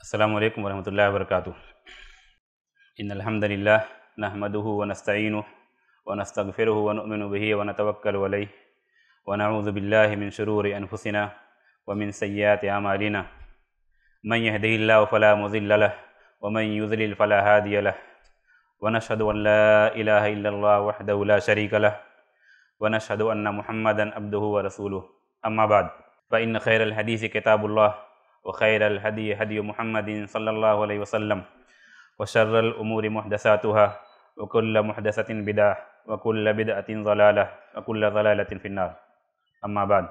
السلام عليكم ورحمة الله وبركاته إن الحمد لله نحمده ونستعينه ونستغفره ونؤمن به ونتوكل عليه ونعوذ بالله من شرور أنفسنا ومن سيئات أعمالنا من يهده الله فلا مضل له ومن يضلل فلا هادي له ونشهد أن لا إله إلا الله وحده لا شريك له ونشهد أن محمدا عبده ورسوله أما بعد فإن خير الحديث كتاب الله وخير الهدي هدي محمد صلى الله عليه وسلم وشر الأمور محدثاتها وكل محدثة بدعة وكل بدعة ضلالة وكل ضلالة في النار أما بعد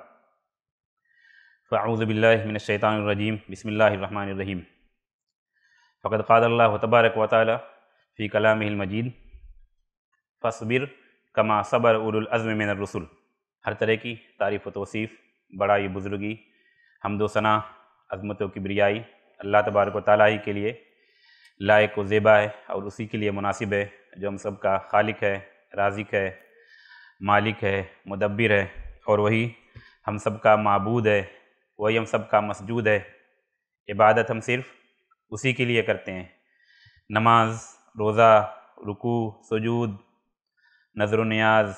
فأعوذ بالله من الشيطان الرجيم بسم الله الرحمن الرحيم فقد قال الله تبارك وتعالى في كلامه المجيد فاصبر كما صبر اول العزم من الرسل هر طرح کی تعریف و توصیف بڑائی بزرگی حمد و ثنا अजमत किबरियाई अल्लाह तबारक ताली के लिए लायक व ज़ेबा है और उसी के लिए मुनासिब है जो हम सब का खालिक है राजिक है मालिक है मुदब्बिर है और वही हम सब का मबूद है वही हम सब का मसजूद है इबादत हम सिर्फ़ उसी के लिए करते हैं नमाज रोज़ा रुकू सजूद नजर न्याज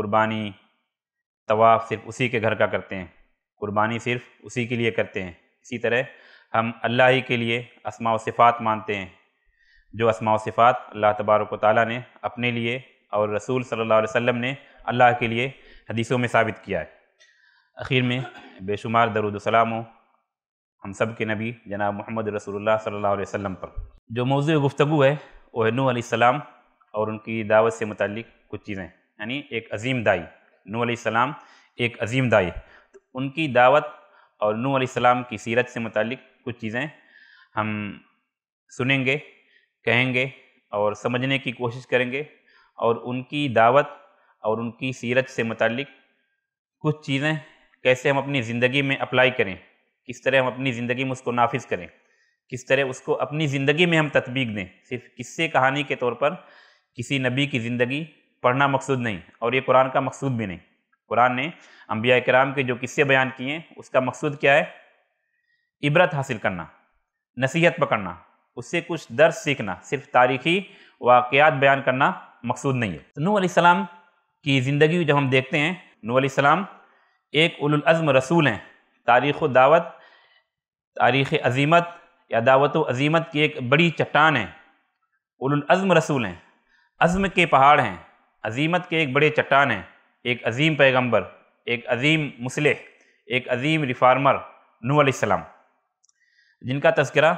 कुर्बानी तवाफ़ सिर्फ़ उसी के घर का करते हैं क़ुरबानी सिर्फ़ उसी के लिए करते हैं इसी तरह हम अल्लाह ही के लिए असमा सिफ़ात मानते हैं जो असमा सिफ़ात अल्लाह तबारक ताली ने अपने लिए और रसूल सल्लल्लाहु अलैहि वसल्लम ने अल्लाह के लिए हदीसों में साबित किया है आखिर में बेशुमार दरुदसलाम हो हम सब के नबी जनाब मोहम्मद रसूलुल्लाह सल्लल्लाहु अलैहि वसल्लम पर जो मौजू गुफ्तु है वह नू आसमाम और उनकी दावत से मुतल कुछ चीज़ें यानी एक अजीम दाई नू सलाम एक अजीम दाई तो उनकी दावत और नू आसमाम की सीरत से मतलब कुछ चीज़ें हम सुनेंगे कहेंगे और समझने की कोशिश करेंगे और उनकी दावत और उनकी सीरत से मतलब कुछ चीज़ें कैसे हम अपनी ज़िंदगी में अप्लाई करें किस तरह हम अपनी ज़िंदगी में उसको नाफिज करें किस तरह उसको अपनी ज़िंदगी में हम तदबीक दें सिर्फ किस्से कहानी के तौर पर किसी नबी की ज़िंदगी पढ़ना मकसूद नहीं और ये कुरान का मकसूद भी नहीं कुरान ने अम्बिया कराम के जो किस्से बयान किए हैं उसका मकसूद क्या है इबरत हासिल करना नसीहत पकड़ना उससे कुछ दर्ज सीखना सिर्फ तारीखी वाक़ात बयान करना मकसूद नहीं है तो नू सलाम की ज़िंदगी जब हम देखते हैं नू सलाम एक उलज़म रसूल हैं तारीख़ दावत तारीख़ अजीमत या दावत अजीमत की एक बड़ी चट्टान है उलज़म रसूल हैं अज़म के पहाड़ हैं अजीमत के एक बड़े चट्टान हैं एक अजीम पैगंबर एक अजीम मुसलह एक अजीम रिफार्मर नूसम जिनका तस्करा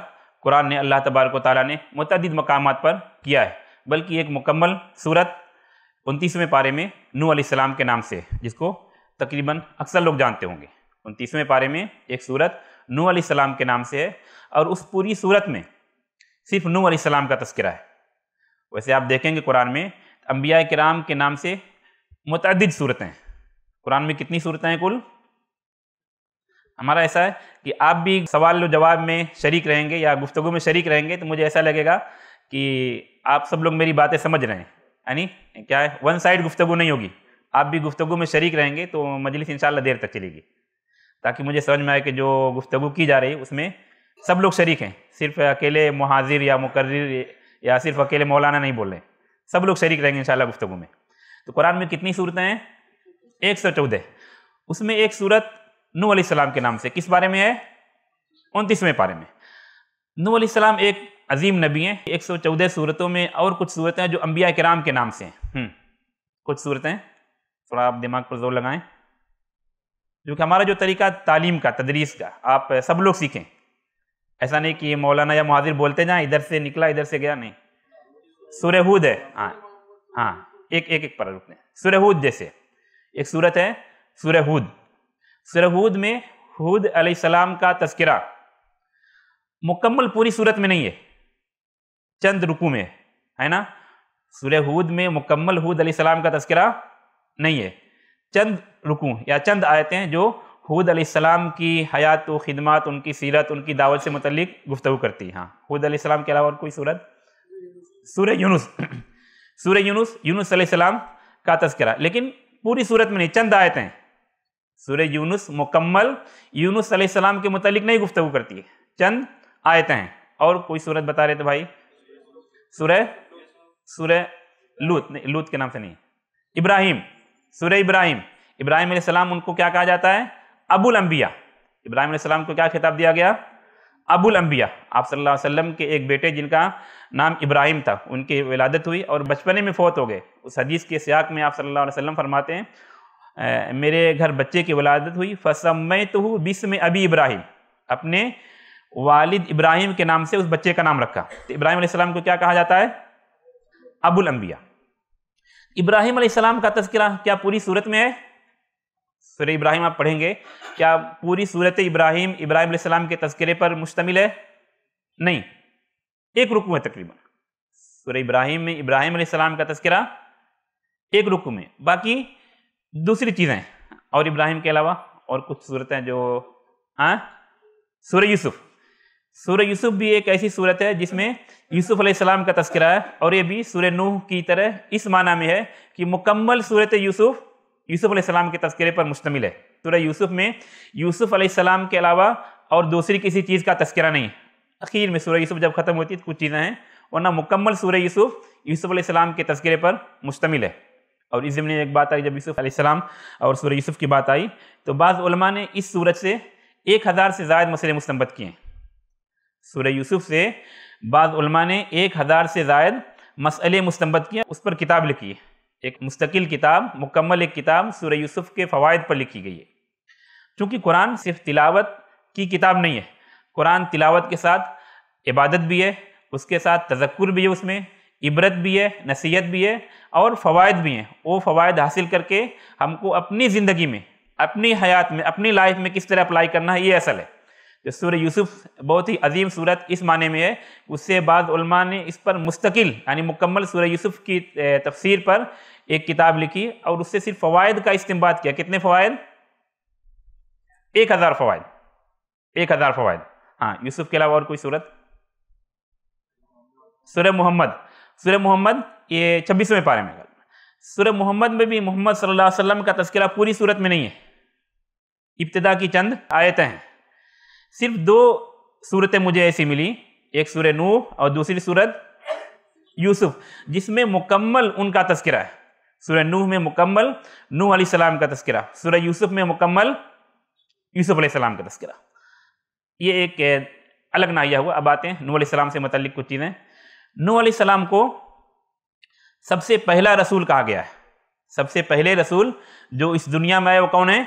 कुरान ने अल्लाह तबारक ताली ने मतद मकाम पर किया है बल्कि एक मुकम्मल सूरत उनतीसवें पारे में नू सलाम के नाम से जिसको तकरीबन अक्सर लोग जानते होंगे उनतीसवें पारे में एक सूरत नू सलाम के नाम से है और उस पूरी सूरत में सिर्फ नू सलाम का तस्करा है वैसे आप देखेंगे कुरान में अम्बिया कराम के नाम से मुतद सूरतें कुरान में कितनी सूरतें हैं कुल हमारा ऐसा है कि आप भी सवाल जवाब में शरीक रहेंगे या गुफ्तु में शरीक रहेंगे तो मुझे ऐसा लगेगा कि आप सब लोग मेरी बातें समझ रहे हैं यानी क्या है वन साइड गुफ्तु नहीं होगी आप भी गुफ्तु में शरीक रहेंगे तो मजलिस इंशाल्लाह देर तक चलेगी ताकि मुझे समझ में आए कि जो गुफ्तु की जा रही है उसमें सब लोग शरीक हैं सिर्फ अकेले महाजिर या मुकर्र या सिर्फ अकेले मौलाना नहीं बोल रहे सब लोग शरीक रहेंगे इन गुफ्तु में तो कुरान में कितनी सूरतें हैं एक सौ चौदह उसमें एक सूरत नू सलाम के नाम से किस बारे में है उनतीसवें पारे में नू सलाम एक अजीम नबी हैं एक सौ चौदह सूरतों में और कुछ सूरतें जो अम्बिया कराम के नाम से हैं हम्म, कुछ सूरतें थोड़ा आप दिमाग पर जोर लगाएं जो कि हमारा जो तरीका तालीम का तदरीस का आप सब लोग सीखें ऐसा नहीं कि मौलाना या महाजिर बोलते जाएं इधर से निकला इधर से गया नहीं सूर्य हूद है हाँ हाँ एक एक एक पर रुकते सुरहूद जैसे एक सूरत है सुरहूद सुरहूद में हूद सलाम का तस्करा मुकम्मल पूरी सूरत में नहीं है चंद रुकू में है ना सूर्यहूद में मुकम्मल हूद सलाम का तस्करा नहीं है चंद रुकू या चंद आयतें हैं जो हूद सलाम की हयात व खिदमत उनकी सीरत उनकी दावत से मतलब गुफ्तु करती हैं हाँ हूद सलाम के अलावा और कोई सूरत सूर्य यूनुस सूर्य यूनुस यूनुस सलाम का तस्करा लेकिन पूरी सूरत में नहीं चंद आयतें सूर्य यूनुस मुकम्मल यूनुस सलाम के मुतलिक नहीं गुफ्तु करती है चंद आयतें हैं और कोई सूरत बता रहे थे भाई सूर्य सूर्य लूत नहीं लूत के नाम से नहीं इब्राहिम सूर्य इब्राहिम इब्राहिम सलाम उनको क्या कहा जाता है अबुल अम्बिया इब्राहिम सलाम को क्या खिताब दिया गया अबुल अम्बिया आप सल्लल्लाहु अलैहि वसल्लम के एक बेटे जिनका नाम इब्राहिम था उनकी विलादत हुई और बचपने में फ़ौत हो गए उस हदीस के सियाक में आप सल्लल्लाहु अलैहि वसल्लम फरमाते हैं आ, मेरे घर बच्चे की विलादत हुई फसमय तो बिस में अबी इब्राहिम अपने वालिद इब्राहिम के नाम से उस बच्चे का नाम रखा तो इब्राहिम को क्या कहा जाता है अबुल अम्बिया इब्राहिम का तस्करा क्या पूरी सूरत में है सूर इब्राहिम आप पढ़ेंगे क्या पूरी सूरत इब्राहिम इब्राहिम सलाम के तस्करे पर मुश्तमिल है नहीं एक रुकू है तकरीबन सूर इब्राहिम में इब्राहिम सलाम का तस्करा एक रुकू में बाकी दूसरी चीज़ें और इब्राहिम के अलावा और कुछ सूरतें जो हाँ सूर्य यूसुफ सूर यूसुफ भी एक ऐसी सूरत है जिसमें यूसुफ अलैहिस्सलाम का तस्करा है और ये भी सूर्य नूह की तरह इस माना में है कि मुकम्मल सूरत यूसुफ यूसुफ अलैहिस्सलाम के तस्करे पर मुश्तमिल है सूर्य यूसुफ में यूसुफ अलैहिस्सलाम के अलावा और दूसरी किसी चीज़ का तस्करा नहीं अखीर में सूर्य यूसुफ जब ख़त्म होती है तो कुछ चीज़ें हैं वरना मुकम्मल सूर्य यूसुफ यूसुफ अलैहिस्सलाम के तस्करे पर मुश्तमिल है और इस ज़मीन एक बात आई जब यूसुफ अलैहिस्सलाम और सूर्य यूसुफ की बात आई तो बाज़ा ने इस सूरज से एक हज़ार से ज़ायद मसले मुस्तमत किए हैं सूर्य यूसुफ से बाज़ ने एक हज़ार से ज़ायद मसले मुस्तमत किए उस पर किताब लिखी है एक मुस्तकिल किताब मुकम्मल एक किताब सूर्य यूसुफ के फ़वाद पर लिखी गई है चूँकि कुरान सिर्फ तिलावत की किताब नहीं है कुरान तिलावत के साथ इबादत भी है उसके साथ तजक्र भी है उसमें इबरत भी है नसीहत भी है और फ़वाद भी हैं वो फ़वाद हासिल करके हमको अपनी ज़िंदगी में अपनी हयात में अपनी लाइफ में किस तरह अप्लाई करना है ये असल है तो सूर्य यूसुफ बहुत ही अजीम सूरत इस माने में है उससे बाद ने इस पर मुस्तकिल यानी मुकम्मल सूर्य यूसुफ की तफसीर पर एक किताब लिखी और उससे सिर्फ फवायद का इस्तेमाल किया कितने फवायद एक हज़ार फवायद एक हज़ार फवायद हाँ यूसुफ के अलावा और कोई सूरत सूर्य मोहम्मद सूर्य मोहम्मद ये छब्बीसवें पारे में सूर्य मोहम्मद में भी मोहम्मद सल्लल्लाहु अलैहि वसल्लम का तस्करा पूरी सूरत में नहीं है इब्तदा की चंद आयतें हैं सिर्फ दो सूरतें मुझे ऐसी मिली एक सूर्य नूह और दूसरी सूरत यूसुफ जिसमें मुकम्मल उनका तस्करा है सूर्य नूह में मुकम्मल नूह सलाम का तस्करा सूर्य यूसुफ में मुकम्मल यूसुफ सलाम का तस्करा ये एक अलग नाइया हुआ अब आते हैं नू सलाम से मतलब कुछ चीज़ें नू सलाम को सबसे पहला रसूल कहा गया है सबसे पहले रसूल जो इस दुनिया में आए वो कौन है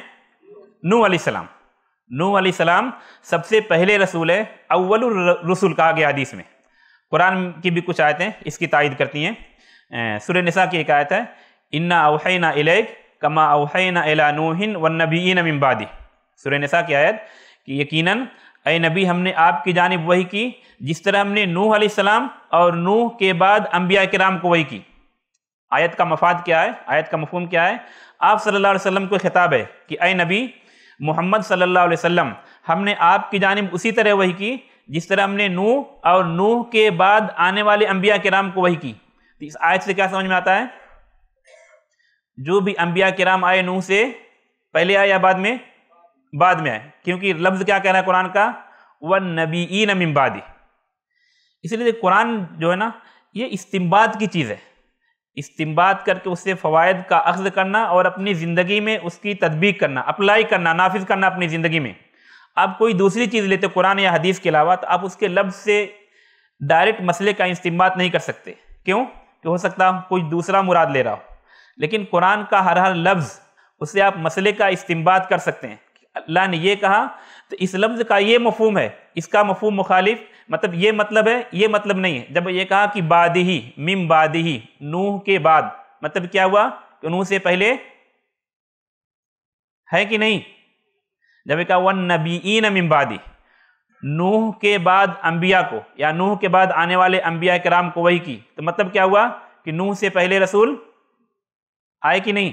नू सलाम नू सलाम सबसे पहले रसूल है अव्वल रसूल कहा गया हदीस में कुरान की भी कुछ आयतें इसकी तायद करती हैं सुर निसा की एक आयत है इन्ना अवहैना इलेक कमा अवहैना एला नूहिन व नबीन अम्बादी सुर नसा की आयत कि यकीनन ए नबी हमने आपकी जानब वही की जिस तरह हमने नूह आसमाम और नूह के बाद अम्बिया कराम को वही की आयत का मफाद क्या है आयत का मफहम क्या है आप सल्लल्लाहु अलैहि वसल्लम को खिताब है कि ए नबी मोहम्मद सल्लल्लाहु अलैहि वसल्लम हमने आपकी जानब उसी तरह वही की जिस तरह हमने नूह और नूह के बाद आने वाले अम्बिया कराम को वही की तो इस आयत से क्या समझ में आता है जो भी अंबिया कराम आए नूह से पहले आए या बाद में बाद में आए क्योंकि लफ्ज़ क्या कह रहा है कुरान का व नबी नमिम्बादी इसलिए कुरान जो है ना ये इस्तेमाल की चीज़ है इस्तेमाल करके उससे फ़वाद का अख्ज़ करना और अपनी ज़िंदगी में उसकी तदबीक करना अप्लाई करना नाफिज करना अपनी ज़िंदगी में आप कोई दूसरी चीज़ लेते कुरान या हदीस के अलावा तो आप उसके लफ्ज़ से डायरेक्ट मसले का इस्तेमाल नहीं कर सकते क्यों कि हो सकता कोई दूसरा मुराद ले रहा हो लेकिन कुरान का हर हर लफ्ज़ उससे आप मसले का इस्तेमाल कर सकते हैं अल्लाह ने ये कहा तो इस लफ्ज़ का ये मफहम है इसका मफहम मुखालिफ मतलब ये मतलब है ये मतलब नहीं है जब ये कहा कि ही मिम ही नूह के बाद मतलब क्या हुआ कि नूह से पहले है कि नहीं जब ये कहा वन नबीन मिम बादी नूह के बाद अंबिया को या नूह के बाद आने वाले अंबिया कराम को वही की तो मतलब क्या हुआ कि नूह से पहले रसूल आए कि नहीं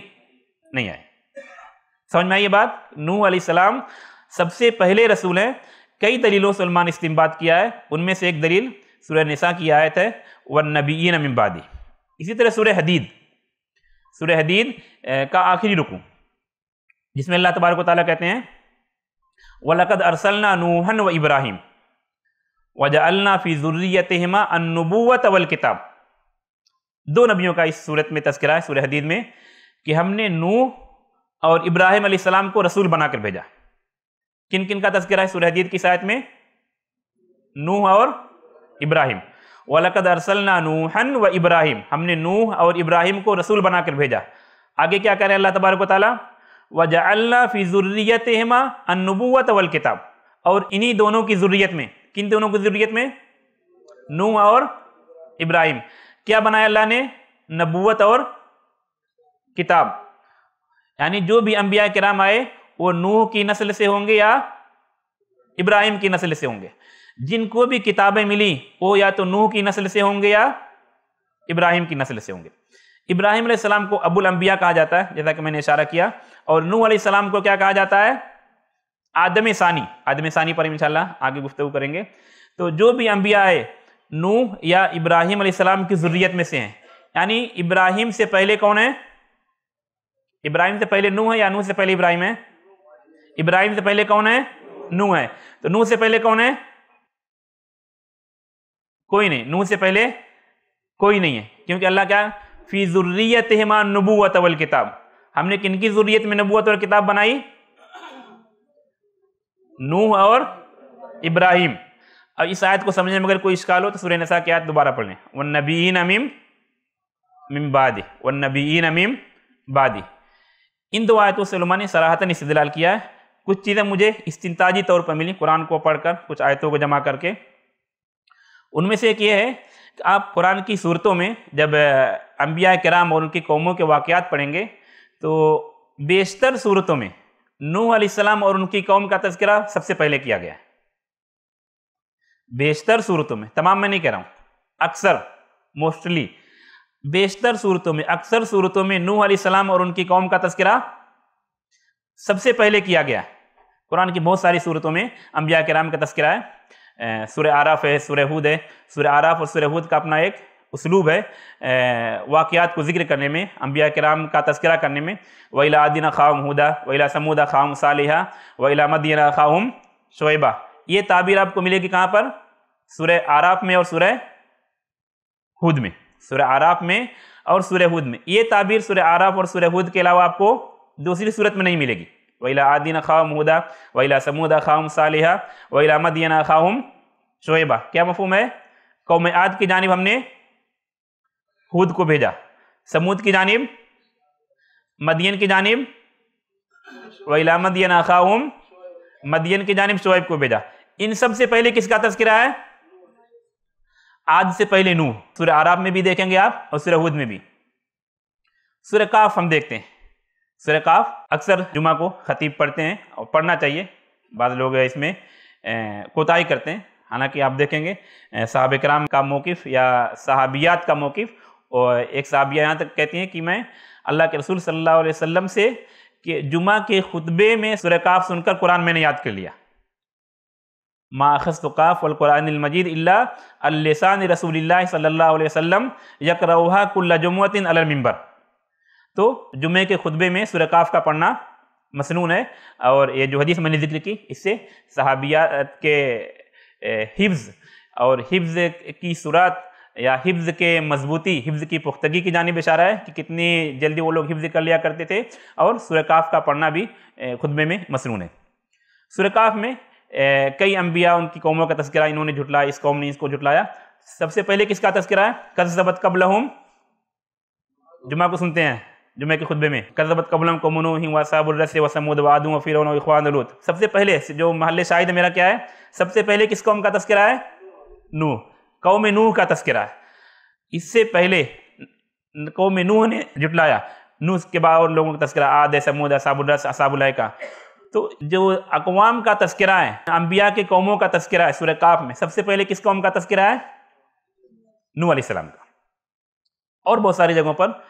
नहीं आए समझ में आई ये बात नू सलाम सबसे पहले रसूल हैं कई दलीलों से उलमान इस्तेमबाद किया है उनमें से एक दलील सूर्य निसा की आयत है व नबी नमिबादी इसी तरह सूर्य हदीद सूर्य हदीद का आखिरी रुकू जिसमें अल्लाह तबारक ताली कहते हैं वलकद अरसलना नूहन व इब्राहिम वजअल्ना फ़ी हिमा अन्नबूवत वल किताब दो नबियों का इस सूरत में तस्करा है सूर्य हदीद में कि हमने नूह और इब्राहिम सलाम को रसूल बनाकर भेजा किन किन का तस्करा है सुरहदीद की शायद में नूह और इब्राहिम वलकद अरसलना नूहन व इब्राहिम हमने नूह और इब्राहिम को रसूल बनाकर भेजा आगे क्या करें अल्लाह तबारक व वजअल्ला फ़ी हेमा अनबूत वल किताब और इन्हीं दोनों की ज़ुर्रियत में किन दोनों की ज़ुर्रियत में नूह और इब्राहिम क्या बनाया अल्लाह ने नबूत और किताब यानी जो भी अम्बिया कराम आए वो नूह की नस्ल से होंगे या इब्राहिम की नस्ल से होंगे जिनको भी किताबें मिली वो या तो नूह की नस्ल से होंगे या इब्राहिम की नस्ल से होंगे इब्राहिम सलाम को अबुल अंबिया कहा जाता है जैसा कि मैंने इशारा किया और नू सलाम को क्या कहा जाता है आदम सानी आदम सानी पर इनशाला आगे गुफ्तु करेंगे तो जो भी अंबिया है नू या इब्राहिम सलाम की ज़रूरीत में से हैं यानी इब्राहिम से पहले कौन है इब्राहिम से पहले नू है या नू से पहले इब्राहिम है इब्राहिम से पहले कौन है नू है तो नू से पहले कौन है कोई नहीं नू से पहले कोई नहीं है क्योंकि अल्लाह क्या फी जुर्रियत हिमा नबूत वल किताब हमने किनकी जरूरियत में नबूत और किताब बनाई नूह और इब्राहिम अब इस आयत को समझने में अगर कोई इश्काल हो तो सुरे नसा की आयत दोबारा पढ़ लें वन नबीन अमीम मिम बादी वन नबीन अमीम बादी इन दो आयतों से ने सराहतन इस्तलाल किया है कुछ चीज़ें मुझे इस्तंताजी तौर पर मिली कुरान को पढ़कर कुछ आयतों को जमा करके उनमें से एक ये है कि आप कुरान की सूरतों में जब अम्बिया कराम और उनकी कौमों के वाक़ात पढ़ेंगे तो बेशतर सूरतों में नूह अलैहिस्सलाम और उनकी कौम का तस्करा सबसे पहले किया गया है बेशतर सूरतों में तमाम मैं नहीं कह रहा हूँ अक्सर मोस्टली बेशतर सूरतों में अक्सर सूरतों में नूह सलाम और उनकी कौम का तस्करा सबसे पहले किया गया है कुरान की बहुत सारी सूरतों में अम्बिया कराम का तस्करा है सुर आराफ है सुर हूद है सुर आराफ और सुर हूद का अपना एक उसलूब है वाक़ात को जिक्र करने में अम्बिया कराम का तस्करा करने में वहीला आदिना खाम हुदा वैला समूदा खाम सालिहा वहीला मदीना खाम शुबा ये ताबीर आपको मिलेगी कहाँ पर सुर आराफ में और सुर हूद में सूर्य आराफ में और सूर्य हुद में ये ताबीर सूर्य आराफ और सूर्य हुद के अलावा आपको दूसरी सूरत में नहीं मिलेगी वहीला आदिन खाम हुदा वहीला समूदा खाम सालिहा वहीला मदीना खाम शोएबा क्या मफहम है कौम आद की जानब हमने हुद को भेजा समूद की जानब मदियन की जानब वहीला मदीना खाम मदियन की जानब शोएब को भेजा इन सब से पहले किसका तस्करा है आज से पहले नूह सूर्य आराब में भी देखेंगे आप और सूर्य में भी सूर्य काफ हम देखते हैं सूर्य काफ अक्सर जुमा को खतीब पढ़ते हैं और पढ़ना चाहिए बाद लोग इसमें कोताही करते हैं हालांकि आप देखेंगे साहब कराम का मौक़ या सहाबियात का मौक़ और एक साहबिया यहाँ तक कहती हैं कि मैं अल्लाह के रसूल सल्लल्लाहु अलैहि वसल्लम से कि जुमा के खुतबे में सुरकाफ सुनकर कुरान मैंने याद कर लिया माखस्तुकाफ़ मजीद अल्लासान रसूल सल्ला वसम यकरवा कुल्लजुमतिन अलमबर तो जुमे के खुतबे में सुरकाफ़ का पढ़ना मसनून है और ये जो हदीस मैंने जिक्र की इससे सहाबियात के हिफ्ज़ और हिफ्ज़ की सूरत या हिफ्ज़ के मजबूती हिफ्ज़ की पुख्तगी की जानब इशारा है कि कितनी जल्दी वो लोग हिफ्ज़ कर लिया करते थे और सुरकाफ़ का पढ़ना भी खुतबे में मसनून है सुरकाफ़ में कई अम्बिया उनकी कौमों का तस्करा इन्होंने झुटलाया इस कौम ने इसको झुटलाया सबसे पहले किसका तस्करा है कबल कबलहम जुमा को सुनते हैं जुमे के खुतबे में कजबत कबल कमन सबसे पहले जो महल शाहिद मेरा क्या है सबसे पहले किस कौम का तस्करा है नूह कौम नूह का तस्करा है इससे पहले कौम नूह ने जुटलाया नूह के बाद और लोगों का तस्करा आद समूद असाबुल्रस का तो जो अकवाम का तस्करा है अम्बिया के कौमों का तस्करा है सूर्य काफ में सबसे पहले किस कौम का तस्करा है नू सलाम का और बहुत सारी जगहों पर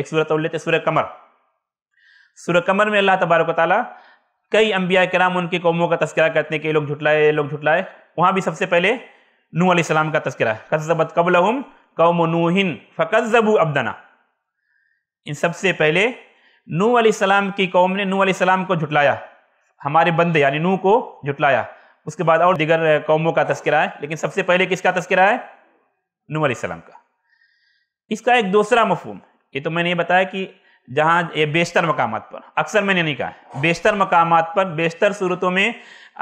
एक सूरत और लेते सूर्य कमर सूर्य कमर में अल्लाह तबारक ताली कई अम्बिया कराम उनकी कौमों का तस्करा करते हैं कि लोग झुटलाए लोग झुटलाए वहाँ भी सबसे पहले नू सलाम का तस्करा कसबत कबल कौम नू फ़कत जबू अब्दना इन सबसे पहले नू सलाम की कौम ने नू सलाम को झुटलाया हमारे बंदे यानी नू को झुटलाया उसके बाद और दिगर कौमों का तस्करा है लेकिन सबसे पहले किसका तस्करा है नू सलाम का इसका एक दूसरा मफहम ये तो मैंने ये बताया कि जहाँ ये बेशतर मकाम पर अक्सर मैंने नहीं कहा बेशतर मकाम पर बेशतर सूरतों में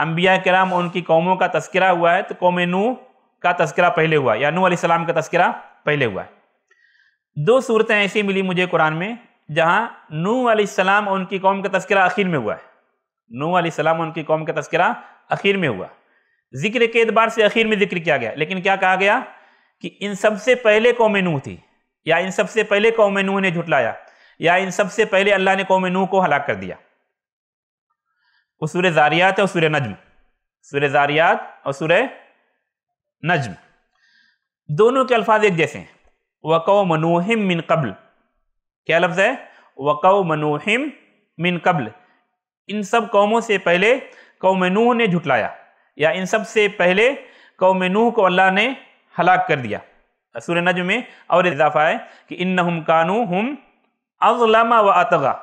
अम्बिया कराम उनकी कौमों का तस्करा हुआ है तो कौम नू का तस्करा पहले हुआ या नू सलाम का तस्करा पहले हुआ है दो सूरतें ऐसी मिली मुझे कुरान में जहाँ नू सलाम और उनकी कौम का तस्करा आखिर में हुआ है नू आसमाम और उनकी कौम का तस्करा आखिर में हुआ जिक्र के एतबार से आखिर में जिक्र किया गया लेकिन क्या कहा गया कि इन सबसे पहले कौम नू थी या इन सबसे पहले कौम नू ने झुटलाया या इन सबसे पहले अल्लाह ने कौम नू को हलाक कर दिया सूर्य जारियात और सूर्य नजम सूर्य जारियात और सूर्य नजम दोनों के अल्फाज एक जैसे हैं व कौम मिन कबल क्या लफ्ज़ है वक़व मनोहिम मिन कबल इन सब कौमों से पहले कौम नूह ने झुटलाया या इन सब से पहले कौम नूह को अल्लाह ने हलाक कर दिया सूर नज में और इजाफा है कि इन हम कानू हम अजलमा व अतगा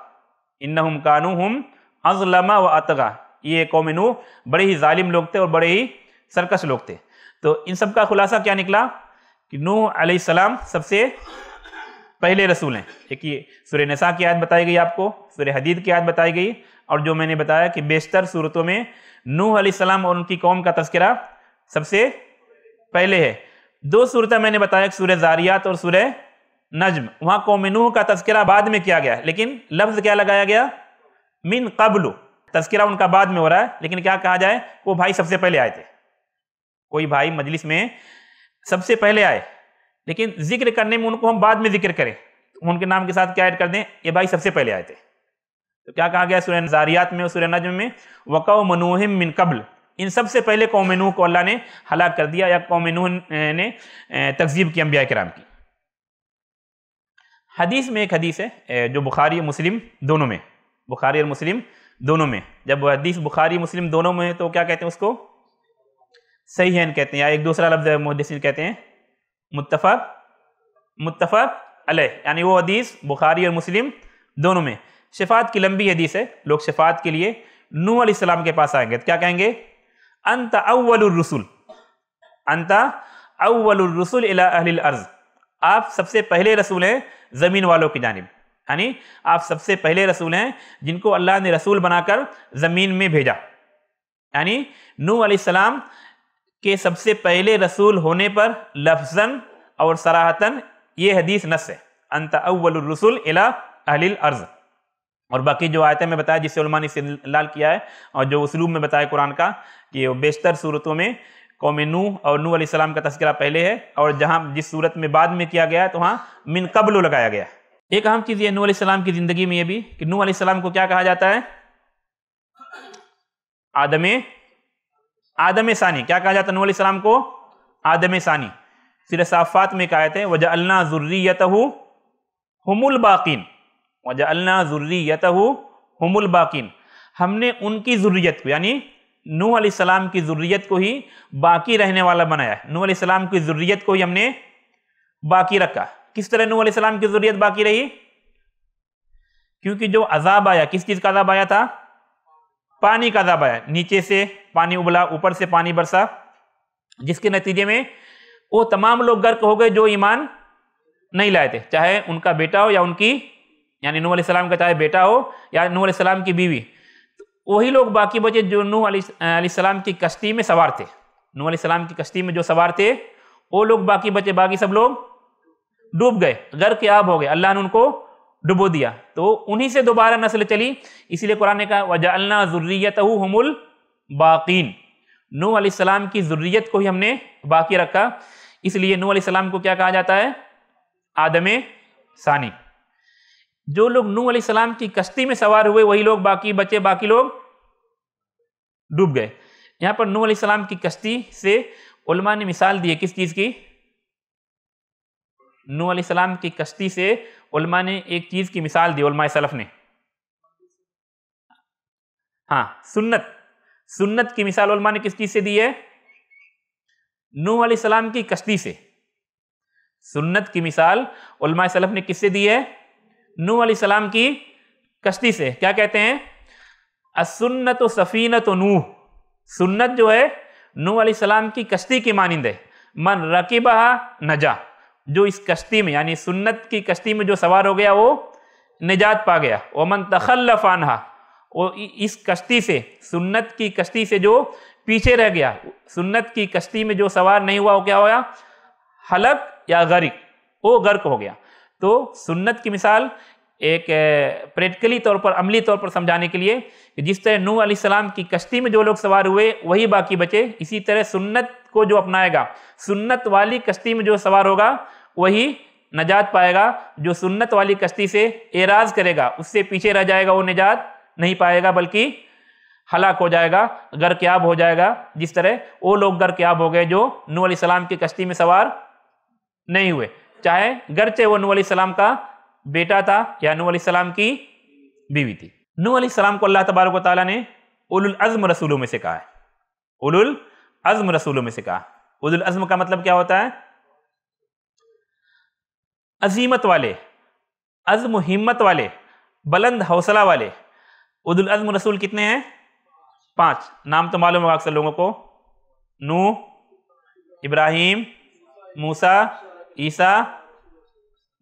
इन हम कानू हम अजलमा व अतगा ये कौम नूह बड़े ही ालिम लोग थे और बड़े ही सरकश लोग थे तो इन सब का खुलासा क्या निकला कि नूह सलाम सबसे पहले रसूल हैं एक ये सुर नसा की याद बताई गई आपको सुर हदीद की याद बताई गई और जो मैंने बताया कि बेशतर सूरतों में नूह सलाम और उनकी कौम का तस्करा सबसे पहले है दो सूरत मैंने बताया सूर्य जारियात और सूर्य नज्म वहां कौम नूह का तस्करा बाद में किया गया लेकिन लफ्ज क्या लगाया गया मिन कबल तस्करा उनका बाद में हो रहा है लेकिन क्या कहा जाए वो भाई सबसे पहले आए थे कोई भाई मजलिस में सबसे पहले आए लेकिन जिक्र करने में उनको हम बाद में जिक्र करें तो उनके नाम के साथ क्या ऐड कर दें ये भाई सबसे पहले आए थे तो क्या कहा गया सुरह जारियात में सुरह नजम में वको मनूहिम मिन कबल इन सबसे पहले कौम नूह को अल्लाह ने हलाक कर दिया या कौम नूह ने तकजीब की अम्बिया कराम की हदीस में एक हदीस है जो बुखारी और मुस्लिम दोनों में बुखारी और मुस्लिम दोनों में जब हदीस बुखारी मुस्लिम दोनों में तो क्या कहते हैं उसको सही है कहते हैं या एक दूसरा लफ्ज़ मुहदसिन कहते हैं मुतफ़ मुतफ़ अलह यानी वो हदीस बुखारी और मुस्लिम दोनों में शिफात की लंबी हदीस है लोग शिफात के लिए नू आसमाम के पास आएंगे तो क्या कहेंगे अंत अव्वलरसूल अंत अव्वलरसूल अलाज आप सबसे पहले रसूल हैं ज़मीन वालों की जानब यानी आप सबसे पहले रसूल हैं जिनको अल्लाह ने रसूल बनाकर ज़मीन में भेजा यानी नू सलाम के सबसे पहले रसूल होने पर लफजन और सराहतन ये हदीस नस है अंत अव्वल रसूल इला अहलिल अर्ज़ और बाकी जो आयतें में बताया जिससे उलमा ने लाल किया है और जो उसलूब में बताया कुरान का कि बेशतर सूरतों में कौम नू और नू आसमाम का तस्करा पहले है और जहाँ जिस सूरत में बाद में किया गया है तो वहाँ मिन कबलो लगाया गया है एक अहम चीज़ यह नू आसमाम की ज़िंदगी में यह भी कि नू आसमाम को क्या कहा जाता है आदम आदम सानी क्या कहा जाता नूल इस्लाम को आदम सानी सिर साफ़ात में कहा थे वजह अल्ला ज़ुर्रीत हमुल बाकिन वजह अल्ला ज़ुर्रीत हमुल बाकिन हमने उनकी जरूरीत को यानी नूह सलाम की जरूरीत को ही बाकी रहने वाला बनाया है नूह सलाम की जरूरीत को ही हमने बाकी रखा किस तरह नूह सलाम की ज़ुर्रीत बाकी रही क्योंकि जो अजाब आया किस चीज़ का अजाब आया था पानी का दबाया नीचे से पानी उबला ऊपर से पानी बरसा जिसके नतीजे में वो तमाम लोग गर्क हो गए जो ईमान नहीं लाए थे चाहे उनका बेटा हो या उनकी यानी नूह सलाम का चाहे बेटा हो या नूह सलाम की बीवी वही लोग बाकी बचे जो नूह सलाम की कश्ती में सवार थे नूह सलाम की कश्ती में जो सवार थे वो लोग बाकी बचे बाकी सब लोग डूब गए गर्क आब हो गए अल्लाह ने उनको डुबो दिया तो उन्हीं से दोबारा नस्ल चली इसीलिए कुरान ने कहा अल्ला ज़ुर्रियत हमुल बाकी नू आसमाम की ज़ुर्रियत को ही हमने बाकी रखा इसलिए नू आसमाम को क्या कहा जाता है आदम सानी जो लोग नू आसमाम की कश्ती में सवार हुए वही लोग बाकी बचे बाकी लोग डूब गए यहाँ पर नू आसमाम की कश्ती से उलमा ने मिसाल दी है किस चीज़ की नू की कश्ती से उल्मा ने एक चीज़ की मिसाल दी उल्मा सलफ़ ने हाँ सुन्नत सुन्नत की मिसाल उल्मा ने किस चीज़ से दी है नू सलाम की कश्ती से सुन्नत की मिसाल उल्मा सलफ़ ने किससे दी है नू सलाम की कश्ती से क्या कहते हैं असुन्नत सफ़ीनत नू सुन्नत जो है नू सलाम की कश्ती की मानिंद है मन रकीबा नजा जो इस कश्ती में यानी सुन्नत की कश्ती में जो सवार हो गया वो निजात पा गया ओमन तखल्लफानहा वो इस कश्ती से सुन्नत की कश्ती से जो पीछे रह गया सुन्नत की कश्ती में जो सवार नहीं हुआ वो क्या होया हलक या गर्क वो गर्क हो गया तो सुन्नत की मिसाल एक प्रैक्टिकली तौर पर अमली तौर पर समझाने के लिए कि जिस तरह नू सलाम की कश्ती में जो लोग सवार हुए वही बाकी बचे इसी तरह सुन्नत को जो अपनाएगा सुन्नत वाली कश्ती में जो सवार होगा वही नजात पाएगा जो सुन्नत वाली कश्ती से एराज करेगा उससे पीछे रह जाएगा वो निजात नहीं पाएगा बल्कि हलाक हो जाएगा गर क्याब हो जाएगा जिस तरह वो लोग क्याब हो गए जो नू सलाम की कश्ती में सवार नहीं हुए चाहे गरचे वो नू सलाम का बेटा था या नू सलाम की बीवी थी नू सलाम को अल्लाह तबारक ताली ने उलुल अज़म रसूलों में से कहा है उलुल अज़म रसूलों में से कहा उलुल अज़म का मतलब क्या होता है अजीमत वाले अज़म हिम्मत वाले बुलंद हौसला वाले उदुल अज़म रसूल कितने हैं पाँच नाम तो मालूम होगा अक्सर लोगों को नू इब्राहिम मूसा ईसा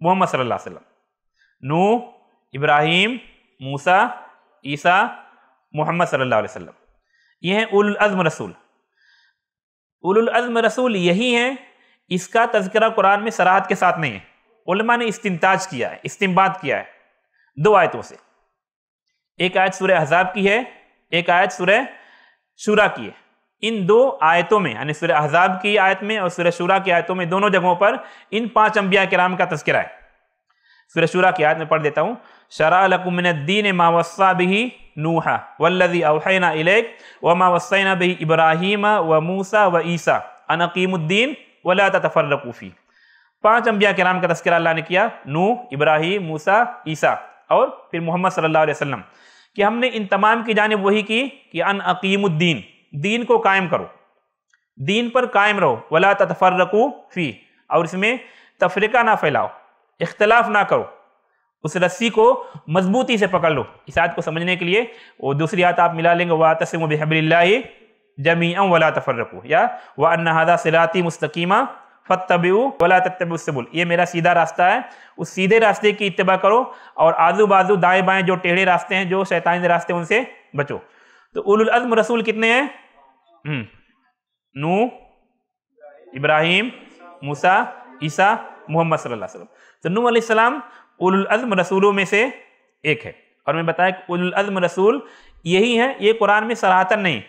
मोहम्मद सल्लल्लाहु अलैहि वसल्लम नू इब्राहिम मूसा ईसा मोहम्मद सल्लल्लाहु अलैहि वसल्लम ये हैं उल अज़म रसूल उलम अज़म रसूल यही हैं इसका तस्करा कुरान में सराहत के साथ नहीं है उलमा ने इस्ताज किया है इस्तेमबाद किया है दो आयतों से एक आयत सूर्य अहजाब की है एक आयत सूर्य शुरा की है इन दो आयतों में यानी सूर्य अहजाब की आयत में और सूर्य शुरा की आयतों में दोनों जगहों पर इन पांच अम्बिया कराम का तस्करा है सूर्य शुरा की आयत में पढ़ देता हूँ शरा लकुमिनद्दीन मावसा भी नूहा वल्लजी अवहना इलेक व मावसैना भी इब्राहिम व मूसा व ईसा अनकीमुद्दीन वला तफरकूफ़ी पांच अंबिया के नाम का तस्करा अल्लाह ने किया नू इब्राहिम मूसा ईसा और फिर मोहम्मद सल्लल्लाहु अलैहि वसल्लम कि हमने इन तमाम की जानब वही की कि अन अकीमुद्दीन दीन को कायम करो दीन पर कायम रहो वला तफरकू फी और इसमें तफरीका ना फैलाओ इख्तलाफ ना करो उस रस्सी को मजबूती से पकड़ लो इस आयत को समझने के लिए वो दूसरी आयत आप मिला लेंगे वा तस्म बहबल्ला जमी वला तफर रकू या व अन्ना सिराती मुस्तकीमा फत ये मेरा सीधा रास्ता है उस सीधे रास्ते की इतबा करो और आजू बाजू दाएं बाएं जो टेढ़े रास्ते हैं जो शैतानी रास्ते उनसे बचो तो उल अजम रसूल कितने हैं हम्म। नू इब्राहिम मूसा ईसा मोहम्मद सल्लम तो नू अलैहिस्सलाम उल अजम रसूलों में से एक है और मैं बताया उल अजम रसूल यही है ये कुरान में सराहतन नहीं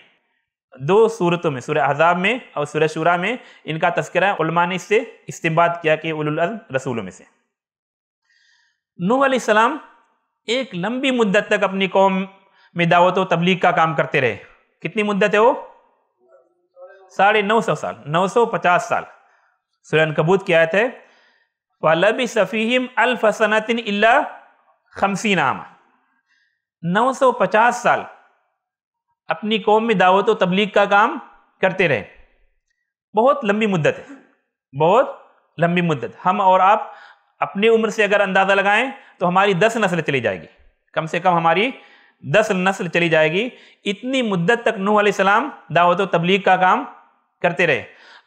दो सूरतों में सूर्य अजाब में और सूर्य शुरा में इनका तस्करा उलमा ने इससे इस्तेमाल किया कि उलम रसूलों में से नूसम एक लंबी मुद्दत तक अपनी कौम में दावत व तबलीग का काम करते रहे कितनी मुद्दत है वो साढ़े नौ सौ साल नौ सौ पचास साल सुरन कबूत की आयत है वलब सफ़ीम अल्फसनतिन खमसी नाम नौ सौ पचास साल अपनी कौम में दावत व तबलीग का काम करते रहे बहुत लंबी मुद्दत है बहुत लंबी मुद्दत हम और आप अपनी उम्र से अगर अंदाज़ा लगाएं तो हमारी दस नस्ल चली जाएगी कम से कम हमारी दस नस्ल चली जाएगी इतनी मुद्दत तक नूह सलाम दावत व तबलीग का काम करते रहे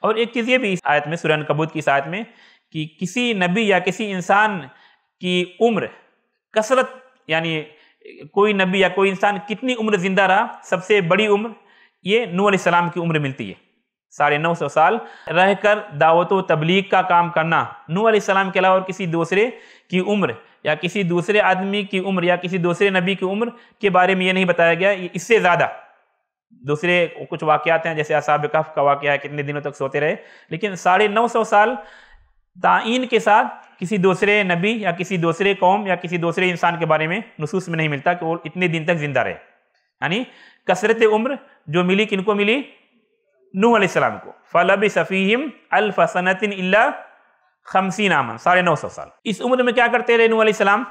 और एक चीज़ ये भी इस आयत में सुरन कबूत की इस आयत में कि किसी नबी या किसी इंसान की उम्र कसरत यानी कोई नबी या कोई इंसान कितनी उम्र जिंदा रहा सबसे बड़ी उम्र ये नू सलाम की उम्र मिलती है साढ़े नौ सौ साल रहकर दावत व तबलीग का काम करना नू सलाम के अलावा और किसी दूसरे की उम्र या किसी दूसरे आदमी की उम्र या किसी दूसरे नबी की उम्र के बारे में ये नहीं बताया गया इससे ज़्यादा दूसरे कुछ वाक़ हैं जैसे असाब कफ का वाक़ है कितने दिनों तक सोते रहे लेकिन साढ़े नौ सौ साल तयन के साथ किसी दूसरे नबी या किसी दूसरे कौम या किसी दूसरे इंसान के बारे में नसूस में नहीं मिलता कि वो इतने दिन तक जिंदा रहे यानी कसरत उम्र जो मिली किनको मिली नू अलैहिस्सलाम को फलब सफ़ीम अलफसनतिन खमसी नामन साढ़े नौ सौ साल इस उम्र में क्या करते रहे नू अलैहिस्सलाम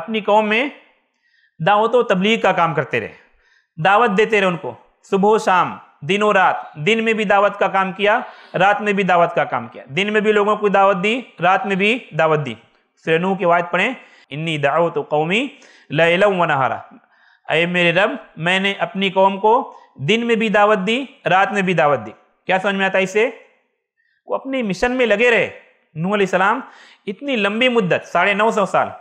अपनी कौम में दावत व तबलीग का काम करते रहे दावत देते रहे उनको सुबह शाम दिनों रात दिन में भी दावत का काम किया रात में भी दावत का काम किया दिन में भी लोगों को दावत दी रात में भी दावत दी श्रेणु की बाद पढ़े इन्नी दावत कौमी लम व नहारा अय मेरे रब मैंने अपनी कौम को दिन में भी दावत दी रात में भी दावत दी क्या समझ में आता है इसे वो अपने मिशन में लगे रहे नूह इतनी लंबी मुद्दत साढ़े नौ सौ साल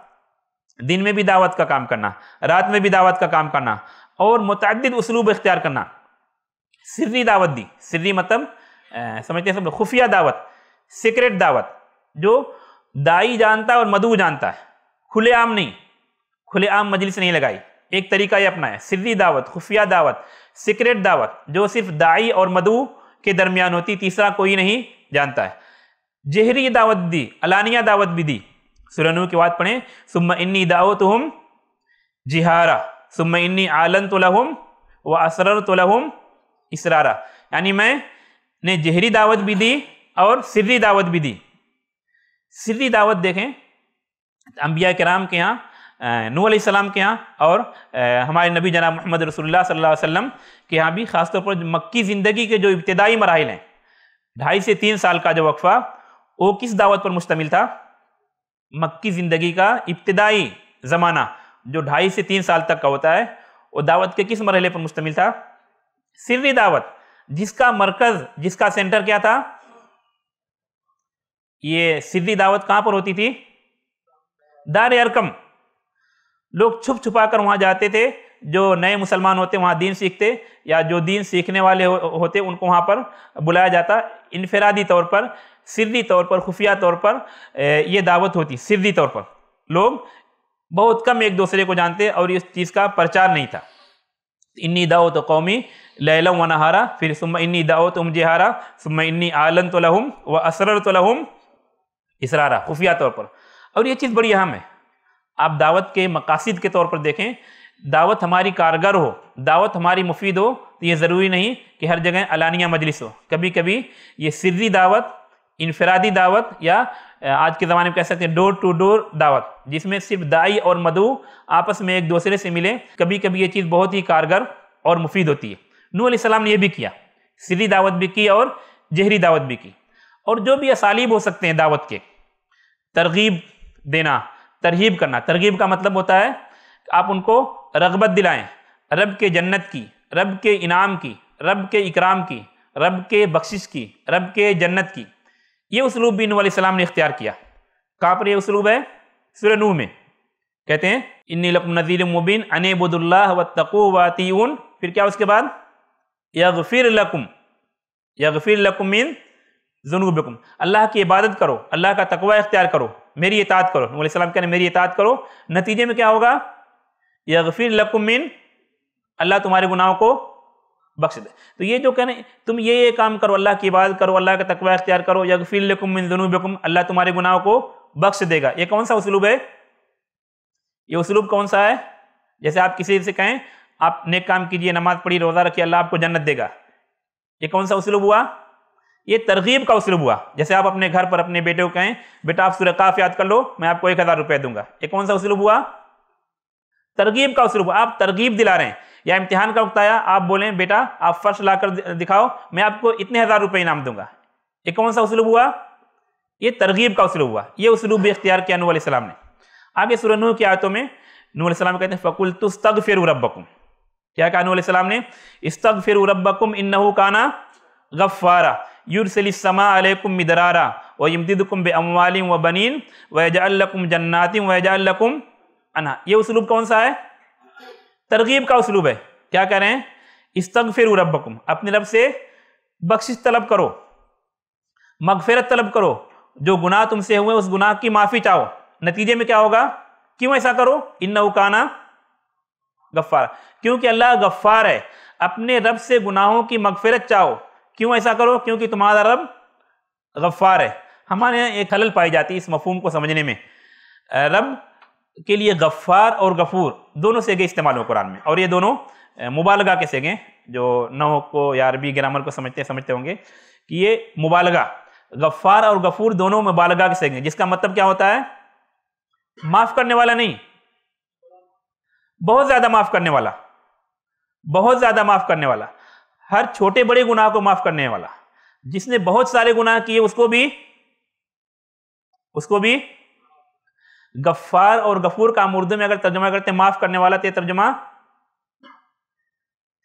दिन में भी दावत का काम करना रात में भी दावत का काम करना और मुतद उसलूब इख्तियार करना सिर्री दावत दी सिर्री मतलब समझते हैं सब लोग खुफिया दावत सीक्रेट दावत जो दाई जानता है और मधु जानता है खुलेआम नहीं खुलेआम मजलिस नहीं लगाई एक तरीका ये अपना है सिर्री दावत खुफिया दावत सीक्रेट दावत जो सिर्फ दाई और मधु के दरमियान होती तीसरा कोई नहीं जानता है जहरी दावत दी अलानिया दावत भी दी सुरनु की बात पढ़ें सुम इन्नी दावत हम जिहारा सुम इन्नी आलन तो लहुम व असर तो लहुम इसरारा यानी मैं ने जहरी दावत भी दी और सिरी दावत भी दी सिरी दावत देखें अम्बिया कराम के यहाँ नू सलाम के यहाँ और हमारे नबी जना मोहम्मद रसोल्ला सल्ला वसम के यहाँ भी ख़ासतौर पर मक्की ज़िंदगी के जो इब्तदाई मराहल हैं ढाई से तीन साल का जो वक्फ़ा वो किस दावत पर मुश्तमिल था मक्की ज़िंदगी का इब्तदाई ज़माना जो ढाई से तीन साल तक का होता है वो दावत के किस मरहले पर मुश्तमिल था सिर्री दावत जिसका मरकज जिसका सेंटर क्या था ये सिर्री दावत कहां पर होती थी दार अरकम लोग छुप छुपा कर वहां जाते थे जो नए मुसलमान होते वहां दीन सीखते या जो दीन सीखने वाले हो, होते उनको वहां पर बुलाया जाता इनफरादी तौर पर सिर्री तौर पर खुफिया तौर पर ये दावत होती सिर्री तौर पर लोग बहुत कम एक दूसरे को जानते और इस चीज़ का प्रचार नहीं था इन्नी दाओ तो कौमी लैलम व नहारा फिर सुम्मा इन्नी दाओ तो हारा सुम्मा इन्नी आलन तो लहम व असरर तो लहुम इसरारा खुफिया तौर पर और ये चीज़ बड़ी अहम है आप दावत के मकासद के तौर पर देखें दावत हमारी कारगर हो दावत हमारी मुफीद हो तो ये ज़रूरी नहीं कि हर जगह अलानिया मजलिस हो कभी कभी ये सिरी दावत इनफरादी दावत या आज के ज़माने में कह सकते हैं डोर टू डोर दावत जिसमें सिर्फ दाई और मधु आपस में एक दूसरे से मिले कभी कभी ये चीज़ बहुत ही कारगर और मुफीद होती है नू सलाम ने यह भी किया सीधी दावत भी की और जहरी दावत भी की और जो भी असालीब हो सकते हैं दावत के तरगीब देना तरहीब करना तरगीब का मतलब होता है आप उनको रगबत दिलाएं रब के जन्नत की रब के इनाम की रब के इकराम की रब के बख्शिश की रब के जन्नत की ये उसलूब भी नू सलाम ने इख्तियार किया कहाँ पर यह उसलूब है सूर्य में कहते हैं इन नज़ीर मुबीन अनेबुदुल्ला व तको फिर क्या उसके बाद यगफिर लकुम यगफिर लकुम मीन जुनूबकुम अल्लाह की इबादत करो अल्लाह का तकवा इख्तियार करो मेरी इतात करो सलाम कहने मेरी इतात करो नतीजे में क्या होगा यगफिर लकुम मीन अल्लाह तुम्हारे गुनाहों को बख्श दे तो ये जो कहने तुम ये ये काम करो अल्लाह की इबादत करो अल्लाह का तकवा इख्तियार करो यगफिर लकुम मिन जुनूबकुम अल्लाह तुम्हारे गुनाहों को बख्श देगा ये कौन सा उसलूब है ये उसलूब कौन सा है जैसे आप किसी से कहें आप नेक काम कीजिए नमाज पढ़िए रोज़ा रखिए अल्लाह आपको जन्नत देगा ये कौन सा उसलूब हुआ ये तरगीब का उसलूब हुआ जैसे आप अपने घर पर अपने बेटे को कहें बेटा आप सुरकाफ याद कर लो मैं आपको एक हज़ार रुपये दूंगा ये कौन सा उसलूब हुआ तरगीब का उसलूब आप तरगीब दिला रहे हैं या इम्तिहान का वक्त आया आप बोलें बेटा आप फर्श लाकर दिखाओ मैं आपको इतने हज़ार रुपये इनाम दूंगा ये कौन सा उसलूब हुआ ये तरगीब का उसलूब हुआ ये उसलूब भी इख्तियार किया नू सलाम ने आगे सुर नू की आयतों में नू सलाम कहते हैं फ़कुल तुस्तग फिर रबकुम क्या कहा नू सलाम ने इस्तग फिर रबकुम इन काना समा अलैकुम मिदरारा व यमदकुम बे अमवालिम व बनीन वजालकुम जन्नातिम वजालकुम अना ये उसलूब कौन सा है तरगीब का उसलूब है क्या कह रहे हैं इस्तग फिर रबकुम अपने रब से बख्शिश तलब करो मगफिरत तलब करो जो गुनाह तुमसे हुए उस गुनाह की माफ़ी चाहो नतीजे में क्या होगा क्यों ऐसा करो इन नौकाना गफ्फार क्योंकि अल्लाह गफ्फार है अपने रब से गुनाहों की मगफिरत चाहो क्यों ऐसा करो क्योंकि तुम्हारा रब गफ्फार है हमारे यहाँ एक हलल पाई जाती है इस मफहूम को समझने में रब के लिए गफ्फार और गफूर दोनों सेगे इस्तेमाल हो कुरान में और ये दोनों मुबालगा के सेगे जो नौ को या अरबी ग्रामर को समझते समझते होंगे कि ये मुबालगा गफ्फार और गफूर दोनों में बालगा के सेंगे जिसका मतलब क्या होता है माफ करने वाला नहीं बहुत ज्यादा माफ करने वाला बहुत ज्यादा माफ करने वाला हर छोटे बड़े गुनाह को माफ करने वाला जिसने बहुत सारे गुनाह किए उसको भी उसको भी गफ्फार और गफूर का मुर्दे में अगर तर्जमा करते माफ करने वाला तो तर्जमा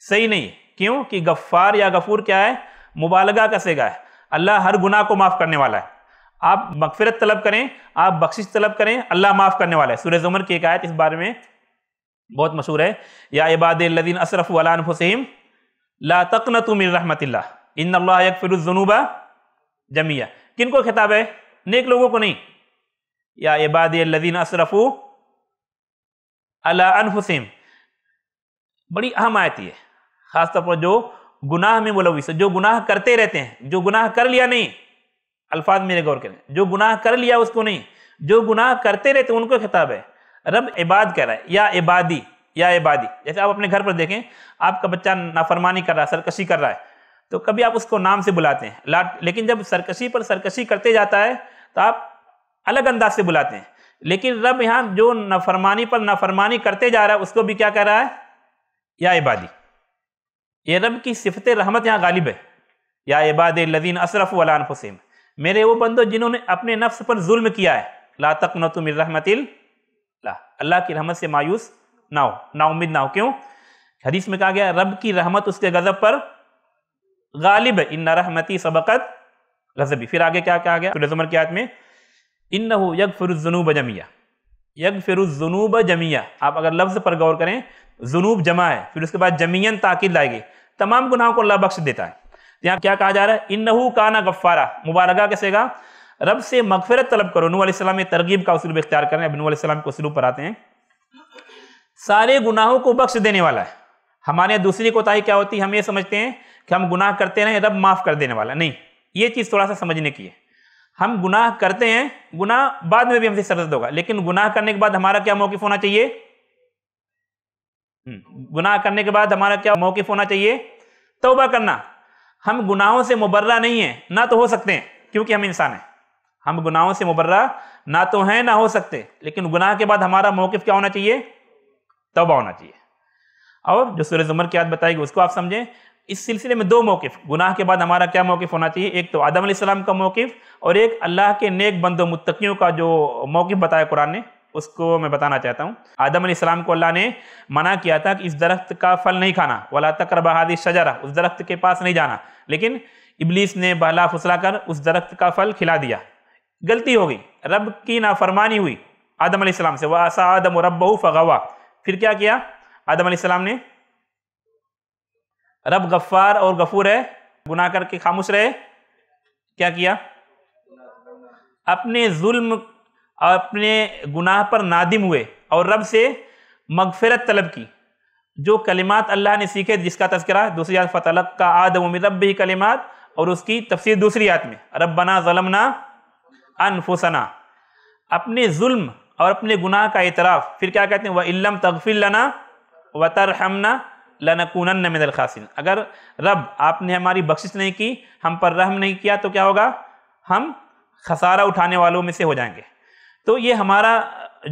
सही नहीं क्यों कि गफ्फार या गफूर क्या है मुबालगा का सेगा है अल्लाह हर गुनाह को माफ़ करने वाला है आप मकफिरत तलब करें आप बख्शिश तलब करें अल्लाह माफ़ करने वाला है सूरज उमर की एक आयत इस बारे में बहुत मशहूर है या इबाद लदीन अशरफ वलान हुसैम ला तकन तुमिर रहमतिल्ला इन अल्लाहनूबा जमिया किन को खिताब है नेक लोगों को नहीं या इबाद लदीन अशरफू अला हुसैम बड़ी अहम आयती है ख़ासतौर पर जो गुनाह में मुलविस जो गुनाह करते रहते हैं जो गुनाह कर लिया नहीं अल्फाज मेरे गौर करें जो गुनाह कर लिया उसको नहीं जो गुनाह करते रहते उनको खिताब है रब इबाद कह रहा है या इबादी या इबादी जैसे आप अपने घर पर देखें आपका बच्चा नाफरमानी कर रहा है सरकशी कर रहा है तो कभी आप उसको नाम से बुलाते हैं लाट लेकिन जब सरकशी पर सरकशी करते जाता है तो आप अलग अंदाज से बुलाते हैं लेकिन रब यहाँ जो नाफरमानी पर नाफरमानी करते जा रहा है उसको भी क्या कह रहा है या इबादी ये रब की सिफत रहमत यहाँ गालिब है या इबाद लदीन असरफ वलान फुसम मेरे वो बंदो जिन्होंने अपने नफ्स पर जुल्म किया है ला तकन तुम रहमतिल अल्लाह की रहमत से मायूस ना हो ना उम्मीद ना हो क्यों हदीस में कहा गया रब की रहमत उसके गजब पर गालिब है इन नहमती सबकत गजबी फिर आगे क्या कहा गया सूर्य जमर की आयत इन यकफरुजनूब जमिया यग फिर जुनूब जमिया आप अगर लफ्ज़ पर गौर करें जुनूब जमा है फिर उसके बाद जमीन ताकिद लाएगी तमाम गुनाहों को अल्लाह बख्श देता है यहाँ क्या कहा जा रहा है इन नहू काना गफ्फारा मुबारक कैसेगा रब से मगफरत तलब करो नू आसलम में तरगीब का उसलूब इख्तियार करें अब नूसम के उसलूब पर आते हैं सारे गुनाहों को बख्श देने वाला है हमारे यहाँ दूसरी कोताही क्या होती है हम ये समझते हैं कि हम गुनाह करते रहें रब माफ़ कर देने वाला नहीं ये चीज़ थोड़ा सा समझने की है हम गुनाह करते हैं गुनाह बाद में भी हमसे सरदर्द होगा लेकिन गुनाह करने के बाद हमारा क्या मौकफ होना चाहिए हम्म। गुनाह करने के बाद हमारा क्या मौकफ होना चाहिए तोबा करना हम गुनाहों से मुबर्रा नहीं है ना तो हो सकते हैं क्योंकि हम इंसान हैं हम गुनाहों से मुबर्रा ना तो हैं ना हो सकते लेकिन गुनाह के बाद हमारा मौकफ क्या होना चाहिए तोबा होना चाहिए और जो सूरज जुमर की याद बताएगी उसको आप समझें इस सिलसिले में दो मौकफ़ गुनाह के बाद हमारा क्या मौक़ होना चाहिए एक तो आदम सलाम का मौकफ़ और एक अल्लाह के नेक बंदो मुतकियों का जो मौक़ बताया कुरान ने उसको मैं बताना चाहता हूँ आदम सलाम को अल्लाह ने मना किया था कि इस दरख्त का फल नहीं खाना वाला तकर बहादी शजरा उस दरख्त के पास नहीं जाना लेकिन इबलीस ने बहला फुसला कर उस दरख्त का फल खिला दिया गलती हो गई रब की नाफरमानी हुई आदम से वह आसा आदम रब फ़गवा फिर क्या किया आदम ने रब गफ्फार और गफूर है गुनाह करके खामोश रहे क्या किया अपने जुल्म अपने गुनाह पर नादिम हुए और रब से मगफरत तलब की जो कलिमात अल्लाह ने सीखे जिसका तस्करा दूसरी याद फ़तल का आदम रब ही कलिमात और उसकी तफसीर दूसरी याद में रब बना जलमना अनफुसना अपने जुल्म और अपने गुनाह का इतराफ़ फिर क्या कहते हैं वह इलम तगफिर लना व तरहमना लनकून मिनल खासिन अगर रब आपने हमारी बख्शिश नहीं की हम पर रहम नहीं किया तो क्या होगा हम खसारा उठाने वालों में से हो जाएंगे तो ये हमारा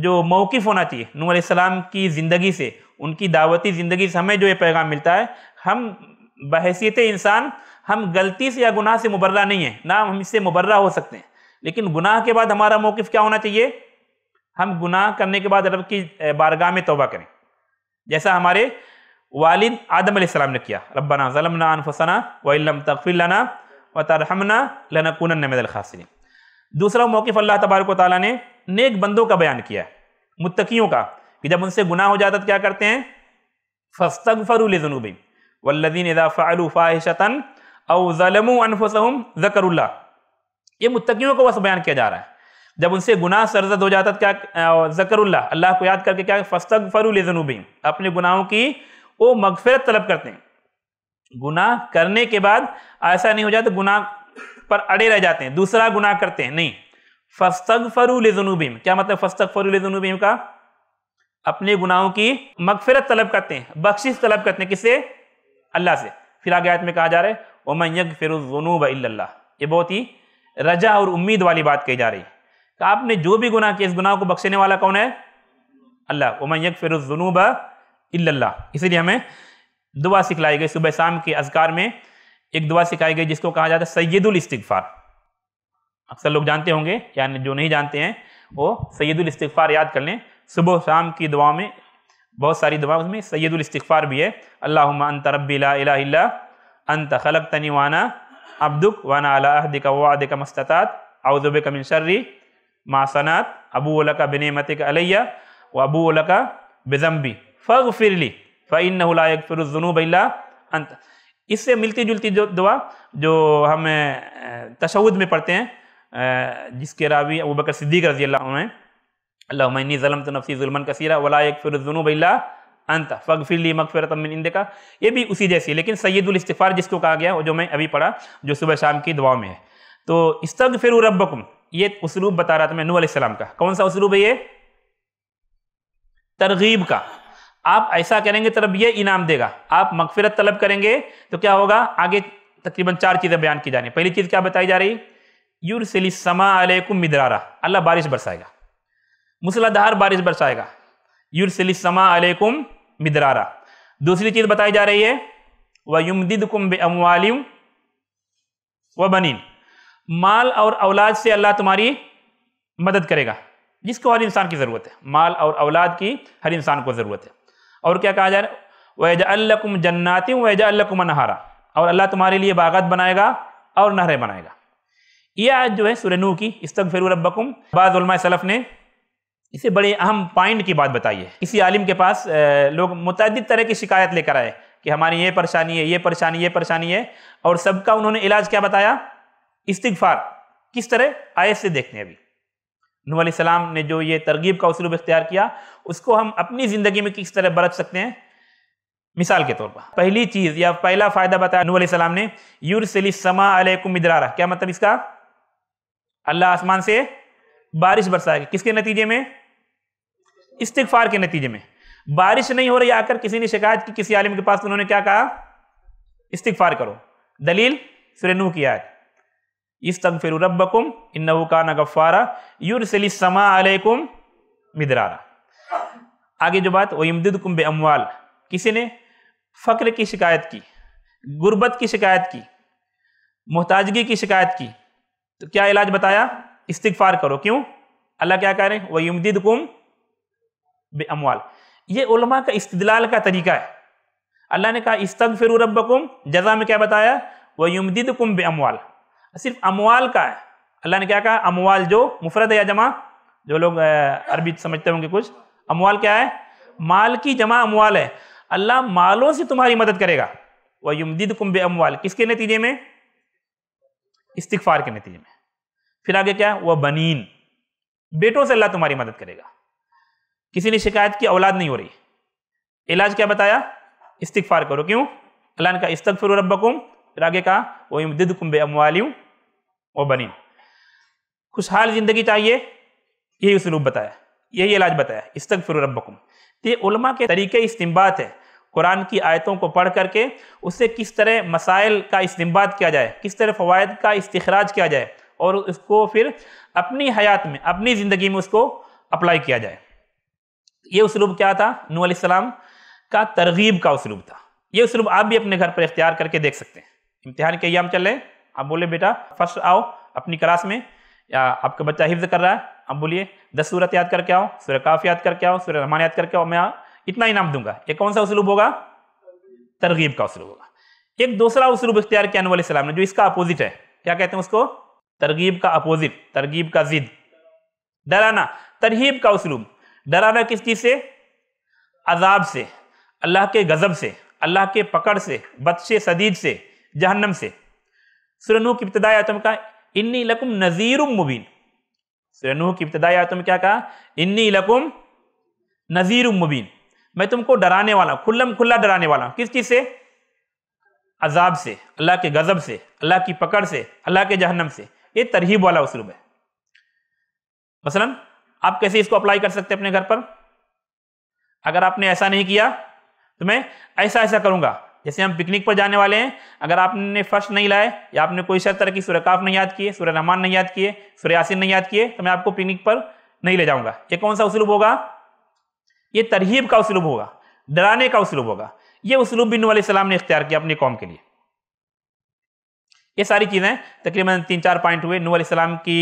जो मौक़ होना चाहिए नूर की ज़िंदगी से उनकी दावती ज़िंदगी से हमें जो ये पैगाम मिलता है हम बहसीत इंसान हम गलती से या गुनाह से मुबर्रा नहीं है ना हम इससे मुबर्रा हो सकते हैं लेकिन गुनाह के बाद हमारा मौक़ क्या होना चाहिए हम गुनाह करने के बाद रब की बारगाह में तोबा करें जैसा हमारे वालिद आदम आसमाम ने किया रब्बाना ज़लमना अनफसना वम तकफ़िलना व तरहमना लनकून नमदलखासिन दूसरा मौक़ अल्लाह तबारक ताली ने नेक बंदों का बयान किया है मुतकीयों का कि जब उनसे गुनाह हो जाता तो क्या करते हैं फस्तग फ़रूलूबी वल्लिन इज़ाफ़ालू फ़ाहिशतन और ज़लम अनफसम ज़करुल्ला ये मुतकीयों का बस बयान किया जा रहा है जब उनसे गुनाह सरजद हो जाता तो क्या ज़करुल्ला अल्लाह को याद करके क्या फस्तग फ़रूलूबी अपने गुनाहों की वो मगफरत तलब करते हैं गुनाह करने के बाद ऐसा नहीं हो जाता तो गुनाह पर अड़े रह जाते हैं दूसरा गुनाह करते हैं नहीं फस्तक फरूल क्या मतलब फस्तक फरूल का अपने गुनाहों की मगफरत तलब करते हैं बख्शिश तलब करते हैं किसे अल्लाह से फिर आगे आयत में कहा जा रहा है फिर जुनूब अल्लाह ये बहुत ही रजा और उम्मीद वाली बात कही जा रही है कि तो आपने जो भी गुनाह किया इस गुनाह को बख्शने वाला कौन है अल्लाह फिर जुनूब इल्ला इसलिए हमें दुआ सिखलाई गई सुबह शाम के अजकार में एक दुआ सिखाई गई जिसको कहा जाता है सैदुल इस्तफार अक्सर लोग जानते होंगे यानी जो नहीं जानते हैं वो सैदुल इस्तफार याद कर लें सुबह शाम की दुआ में बहुत सारी दुआ उसमें सैदुल इस्तफार भी है अल्लाह अंत रबीला अंत खलक तनी वाना अब्दुक वाना अलादिक वादिक मस्तात अवजुब कमिन शर्री मासनात अबू का बिन मतिक अलैया व अबू का बिजम्बी फ़ग फिरली फ़ैन जुनू बिल्ला अंत इससे मिलती जुलती जो दुआ जो हम तशद में पढ़ते हैं जिसके रावी अबू बकर सिद्दीक रजी अल्लाह हैं अल्लाहनी ज़लम तो नफसी जुलमन कसीरा वलायक बिल्ला अंत फ़ग फिरली मकफरत इंद का ये भी उसी जैसी लेकिन सैदुलस्तफ़ार जिसको कहा गया जो मैं अभी पढ़ा जो सुबह शाम की दुआ में है तो इस्तग फिर रबकुम ये उसलूब बता रहा था मैं नू आसलम का कौन सा उसलूब है ये तरगीब का आप ऐसा करेंगे तरफ ये इनाम देगा आप मकफिरत तलब करेंगे तो क्या होगा आगे तकरीबन चार चीज़ें बयान की जाने पहली चीज़ क्या बताई जा रही यूरसली समा अलैकुम मिदरारा अल्लाह बारिश बरसाएगा मूसलाधार बारिश बरसाएगा यूरसली समा अलैकुम मिदरारा दूसरी चीज़ बताई जा रही है व युमदिद कुम व बनीन माल और औलाद से अल्लाह तुम्हारी मदद करेगा जिसको हर इंसान की ज़रूरत है माल और औलाद की हर इंसान को ज़रूरत है और क्या कहा जा रहा है वैज अल्लकुम जन्नाति वैज अल्लकुम नहारा और अल्लाह तुम्हारे लिए बागत बनाएगा और नहरें बनाएगा यह आज जो है सुरनू की इस्तक फिर रबकुम बाज़ुलमा सलफ़ ने इसे बड़े अहम पॉइंट की बात बताई है किसी आलिम के पास लोग मुतद तरह की शिकायत लेकर आए कि हमारी ये परेशानी है ये परेशानी ये परेशानी है और सबका उन्होंने इलाज क्या बताया इस्तफार किस तरह आयत से देखते हैं अभी नू सलाम ने जो ये तरगीब का उसलूब इख्तियार किया उसको हम अपनी ज़िंदगी में किस तरह बरत सकते हैं मिसाल के तौर पर पहली चीज़ या पहला फ़ायदा बताया नू सलाम ने यूरसली समा अलैकुम क्या मतलब इसका अल्लाह आसमान से बारिश बरसाएगी किसके नतीजे में इस्तफार के नतीजे में बारिश नहीं हो रही आकर किसी ने शिकायत की किसी आलिम के पास तो उन्होंने क्या कहा इस्तफार करो दलील सुरनू की आयत इस तगफिर रबकुम इन नवकान गफ़ारा समा अलैकुम मिदरारा आगे जो बात वमदद कुम्ब अमवाल किसी ने फ़क्र की शिकायत की गुर्बत की शिकायत की मोहताजगी की शिकायत की तो क्या इलाज बताया इस्तफ़ार करो क्यों अल्लाह क्या कह रहे हैं वमदद कुम बे अमवाल ये उलमा का इस्तलाल का तरीका है अल्लाह ने कहा इस्तफ़िर रबकुम जजा में क्या बताया वमदद कुम बे अमवाल सिर्फ अमवाल का है अल्लाह ने क्या कहा अमवाल जो मुफरत है या जमा जो लोग अरबी समझते होंगे कुछ अमवाल क्या है माल की जमा अमवाल है अल्लाह मालों से तुम्हारी मदद करेगा वह युमदिद कुंभ अमवाल किसके नतीजे में इस्तफार के नतीजे में फिर आगे क्या वह बनीन बेटों से अल्लाह तुम्हारी मदद करेगा किसी ने शिकायत की औलाद नहीं हो रही इलाज क्या बताया इस्तफार करो क्यों अल्लाह ने कहा इस्तफर रबकुम फिर आगे कहा वो दिद कुंभे अमवालियों और बनी खुशहाल जिंदगी चाहिए यही उसलूब बताया यही इलाज बताया इस तक फिर रबकुम तो ये उलमा के तरीके इस्तेमाल है कुरान की आयतों को पढ़ करके उससे किस तरह मसाइल का इस्तेमाल किया जाए किस तरह फ़वाद का इस्तराज किया जाए और उसको फिर अपनी हयात में अपनी ज़िंदगी में उसको अप्लाई किया जाए ये उसलूब क्या था नू आसलम का तरगीब का उसलूब था ये उसलूब आप भी अपने घर पर इख्तियार करके देख सकते हैं इम्तिहान के अयाम चल रहे आप बोले बेटा फर्स्ट आओ अपनी क्लास में या आपका बच्चा हिफ्ज कर रहा है आप बोलिए दस सूरत याद करके आओ सूर्य काफ याद करके आओ सूर्य रहमान याद करके आओ मैं इतना इनाम दूंगा ये कौन सा उसलूब होगा तरगीब का उसलूब होगा एक दूसरा उसलूब इख्तियार किया नबी इस्लाम ने जो इसका अपोजिट है क्या कहते हैं उसको तरगीब का अपोजिट तरगीब का जिद डराना तरहीब का उसलूब डराना किस चीज़ से अजाब से अल्लाह के गज़ब से अल्लाह के पकड़ से बदशे सदीद से जहन्नम से सुरनू की आयतों में कहा इन्नी लकुम नज़ीर मुबीन सुरनू की आयतों में क्या कहा इन्नी लकुम नज़ीर मुबीन मैं तुमको डराने वाला हूँ खुल्लम खुल्ला डराने वाला हूँ किस चीज़ से अजाब से अल्लाह के गज़ब से अल्लाह की पकड़ से अल्लाह के जहन्नम से ये तरहीब वाला उसलूब है मसलन आप कैसे इसको अप्लाई कर सकते हैं अपने घर पर अगर आपने ऐसा नहीं किया तो मैं ऐसा ऐसा करूंगा जैसे हम पिकनिक पर जाने वाले हैं अगर आपने फर्स्ट नहीं लाए या आपने कोई सर तरह की सुरकाफ नहीं याद किए सूर्य रहमान नहीं याद किए सूर्य यासिन नहीं याद किए तो मैं आपको पिकनिक पर नहीं ले जाऊंगा ये कौन सा उसलूब होगा ये तरहीब का उसलूब होगा डराने का उसलूब होगा ये उसलूब बिन सलाम ने इख्तियार किया अपनी कौम के लिए ये सारी चीज़ें तकरीबन तीन चार पॉइंट हुए नू सलाम की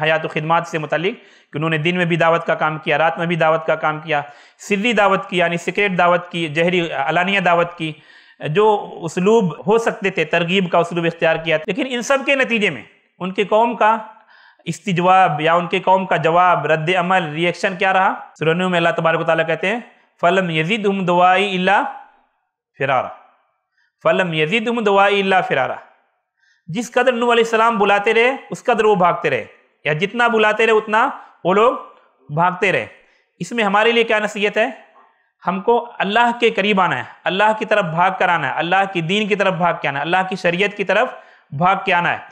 हयात खदमात से मुतलिक कि उन्होंने दिन में भी दावत का काम किया रात में भी दावत का काम किया सिर्री दावत की यानी सिक्रेट दावत की जहरी अलानिया दावत की जो उसलूब हो सकते थे तरगीब का उसलूब इख्तियार किया लेकिन इन सब के नतीजे में उनके कौम का इस्तजवाब या उनके कौम का जवाब रद्द अमल रिएक्शन क्या रहा सुरनु में अल्लाह तबारक ताली कहते हैं फ़लम यजीद हम दवाई इला फिरारा फ़लम यजीद हम दवाई इला फिरारा जिस कदर नू सलाम बुलाते रहे उस कदर वो भागते रहे या जितना बुलाते रहे उतना वो लोग भागते रहे इसमें हमारे लिए क्या नसीहत है हमको अल्लाह के करीब आना है अल्लाह की तरफ भाग कर आना है अल्लाह की दीन की तरफ भाग के आना है अल्लाह की शरीयत की तरफ भाग के आना है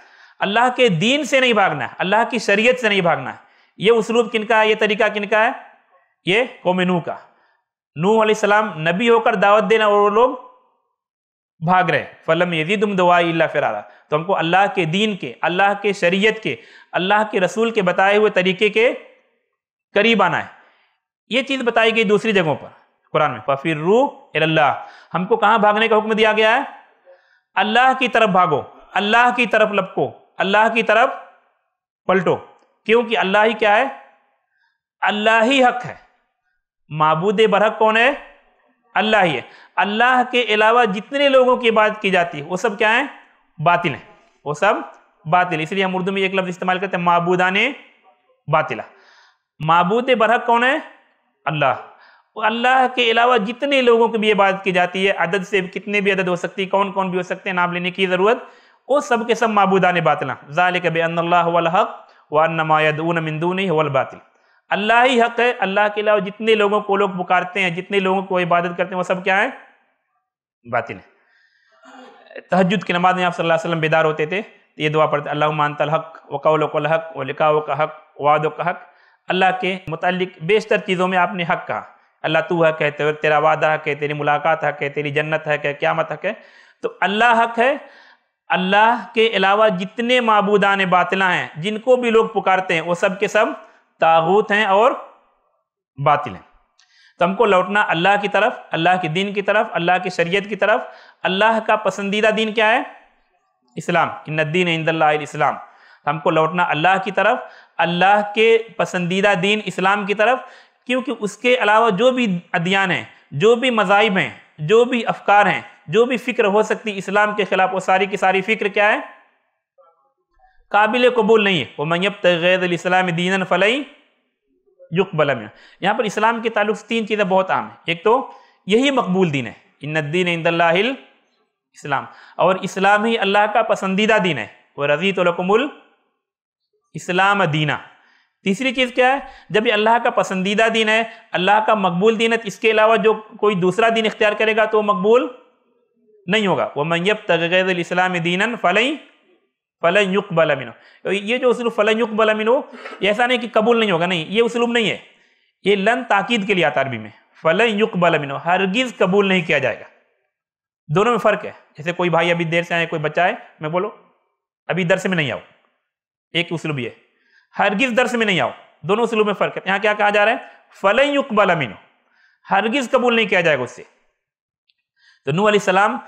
अल्लाह के दीन से नहीं भागना है अल्लाह की शरीयत से नहीं भागना है ये उसलूब किन का है ये तरीका किन का है ये कौम नूह का नूह सलाम नबी होकर दावत देना और वो लोग भाग रहे फलम यदी तुम दवाई फिरारा तो हमको अल्लाह के दीन के अल्लाह के शरीयत के अल्लाह के रसूल के बताए हुए तरीके के करीब आना है ये चीज़ बताई गई दूसरी जगहों पर कुरान में फिर रू अल्लाह हमको कहाँ भागने का हुक्म दिया गया है अल्लाह की तरफ भागो अल्लाह की तरफ लपको अल्लाह की तरफ पलटो क्योंकि अल्लाह ही क्या है अल्लाह ही हक है मबूद बरहक कौन है अल्लाह ही है अल्लाह के अलावा जितने लोगों की बात की जाती है वो सब क्या है बातिल है वो सब बातिल इसलिए हम उर्दू में एक लफ्ज इस्तेमाल करते हैं मबूदा ने बातिला मबूद बरहक कौन है अल्लाह अल्लाह के अलावा जितने लोगों की भी इबादत की जाती है अदद से कितने भी अदद हो सकती है कौन कौन भी हो सकते हैं नाम लेने की ज़रूरत वो सब के सब ने बातला ज़ाल कब अल्लाहक वनमायदून मंदून अल्लाह ही हक है अल्लाह के अलावा जितने लोगों को लोग पुकारते हैं जितने लोगों को इबादत करते हैं वो सब क्या है बातिल है तहजद की नमाज में आप सल्लल्लाहु अलैहि वसल्लम बेदार होते थे तो ये दुआ पढ़ते अल्लाह मानतल हक वकौल कल हक व लिखाओ का हक वाद का हक अल्लाह के मुतल बेशतर चीज़ों में आपने हक कहा अल्लाह तू हक है तेरे तेरा वादा हक है तेरी मुलाकात हक है तेरी जन्नत हक है क्यामत हक है तो अल्लाह हक है अल्लाह के अलावा जितने मबूदान बातिला हैं जिनको भी लोग पुकारते हैं वो सब के सब तागूत हैं और बातिल हैं तो हमको लौटना अल्लाह की तरफ अल्लाह के दिन की तरफ अल्लाह की शरीयत की तरफ अल्लाह का पसंदीदा दिन क्या है इस्लाम इन दिन इंदलाम तो हमको लौटना अल्लाह की तरफ अल्लाह के पसंदीदा दीन इस्लाम की तरफ क्योंकि उसके अलावा जो भी अध्ययन हैं जो भी मजाहब हैं जो भी अफकार हैं जो भी फ़िक्र हो सकती इस्लाम के ख़िलाफ़ वो सारी की सारी फ़िक्र क्या है काबिल कबूल नहीं है वो मैब तैदलाम दीन फ़लई युकबल यहाँ पर इस्लाम के ताल्लुक तीन चीज़ें बहुत आम हैं एक तो यही मकबूल दीन है इन्नद्दीन इंदिल इस्लाम और इस्लाम ही अल्लाह का पसंदीदा दीन है वो रजीतलकमल इस्लाम दीना तीसरी चीज़ क्या है जब ये अल्लाह का पसंदीदा दिन है अल्लाह का मकबूल दिन है तो इसके अलावा जो कोई दूसरा दिन इख्तियार करेगा तो मकबूल नहीं होगा वह मैब तगैदलाम दीन फ़लई फ़लन युकबल अमिन ये जो उसलूब फ़लन युकबल अमिन ऐसा नहीं कि कबूल नहीं होगा नहीं ये उसलूब नहीं है ये लन ताकीद के लिए आता अरबी में फ़लन युकबल अमिन हरगिज़ कबूल नहीं किया जाएगा दोनों में फ़र्क है जैसे कोई भाई अभी देर से आए कोई बच्चा है मैं बोलो अभी दर से में नहीं आओ एक उसलूब यह हरगिज दर्श में नहीं आओ दोनों सिलू में फर्क है यहां क्या कहा जा रहा है फलन युकबल अमीन हरगिज कबूल नहीं किया जाएगा उससे तो नू सलाम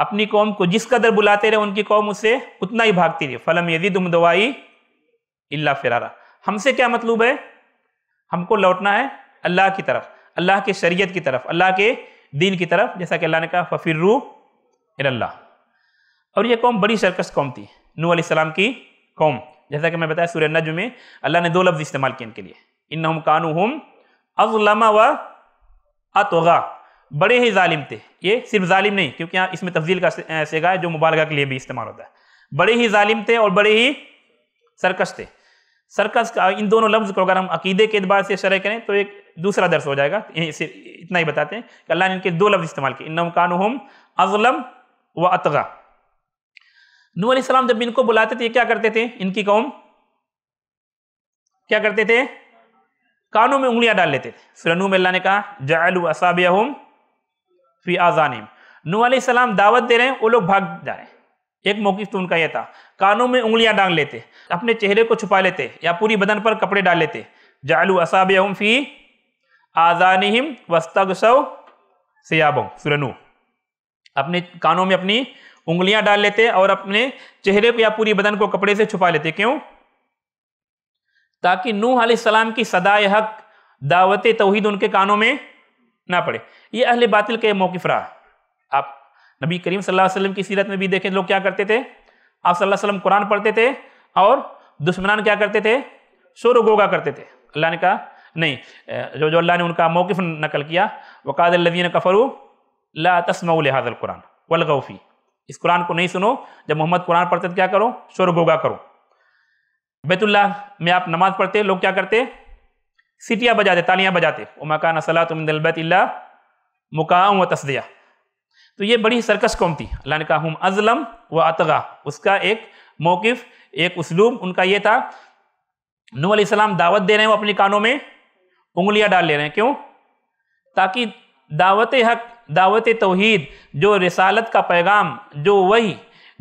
अपनी कौम को जिस कदर बुलाते रहे उनकी कौम उससे उतना ही भागती रही फलम यदि तुम दवाई इल्ला फिरारा हमसे क्या मतलब है हमको लौटना है अल्लाह की तरफ अल्लाह के शरीयत की तरफ अल्लाह के दीन की तरफ जैसा कि अल्लाह ने कहा फ़फिर्रू अल्लाह और यह कौम बड़ी सरकस कौम थी नू सलाम की कौम जैसा कि मैं बताया सूर्य नज में अल्लाह ने दो लफ्ज़ इस्तेमाल किए इनके लिए इन हम कानू हम अजलमा व अतोगा बड़े ही ालिम थे ये सिर्फ ालिम नहीं क्योंकि यहाँ इसमें तफजील का सेगा है जो मुबालगा के लिए भी इस्तेमाल होता है बड़े ही ालिम थे और बड़े ही सरकश थे सरकस का इन दोनों लफ्ज़ को अगर हम अकीदे के अतबार से शरह करें तो एक दूसरा दर्स हो जाएगा इतना ही बताते हैं कि अल्लाह ने इनके दो लफ्ज़ इस्तेमाल किए इन हम अजलम व अतगा नू सलाम जब इनको बुलाते थे क्या करते थे इनकी कौम क्या करते थे कानों में उंगलियां डाल लेते थे सुरनू में ने कहा जालू असाबियाम फी आजानिम नू सलाम दावत दे रहे हैं वो लोग भाग जा रहे हैं एक मौकफ तो उनका यह था कानों में उंगलियां डाल लेते अपने चेहरे को छुपा लेते या पूरी बदन पर कपड़े डाल लेते जालू असाब फी आजानिम वस्तगसव सयाबों फिर अपने कानों में अपनी उंगलियां डाल लेते और अपने चेहरे पर या पूरी बदन को कपड़े से छुपा लेते क्यों ताकि नूह सलाम की सदाए हक दावत तोहहीद उनके कानों में ना पड़े ये अहल बातिल के मौकफ रहा आप नबी करीम सल्लल्लाहु अलैहि वसल्लम की सीरत में भी देखें तो लोग क्या करते थे आप सल्लल्लाहु अलैहि वसल्लम कुरान पढ़ते थे और दुश्मनान क्या करते थे शोर गोगा करते थे अल्लाह ने कहा नहीं जो जो अल्लाह ने उनका मौकफ नकल किया वकादल लदीन कफरू ला तस्मा हाजल कुरान वलगौफ़ी इस कुरान को नहीं सुनो जब मोहम्मद कुरान पढ़ते तो क्या करो शोर गोगा करो बैतुल्ला में आप नमाज पढ़ते लोग क्या करते सीटियाँ बजाते तालियाँ बजाते उमकान असला तुम दिलबैतल्ला मुकाम व तस्दिया तो ये बड़ी सरकश कौम थी अल्लाह ने कहा हम अजलम व अतगा उसका एक मौकफ एक उसलूम उनका ये था नू दावत दे रहे हैं वो अपने कानों में उंगलियां डाल ले रहे हैं क्यों ताकि दावत हक दावत तोहद जो रसालत का पैगाम जो वही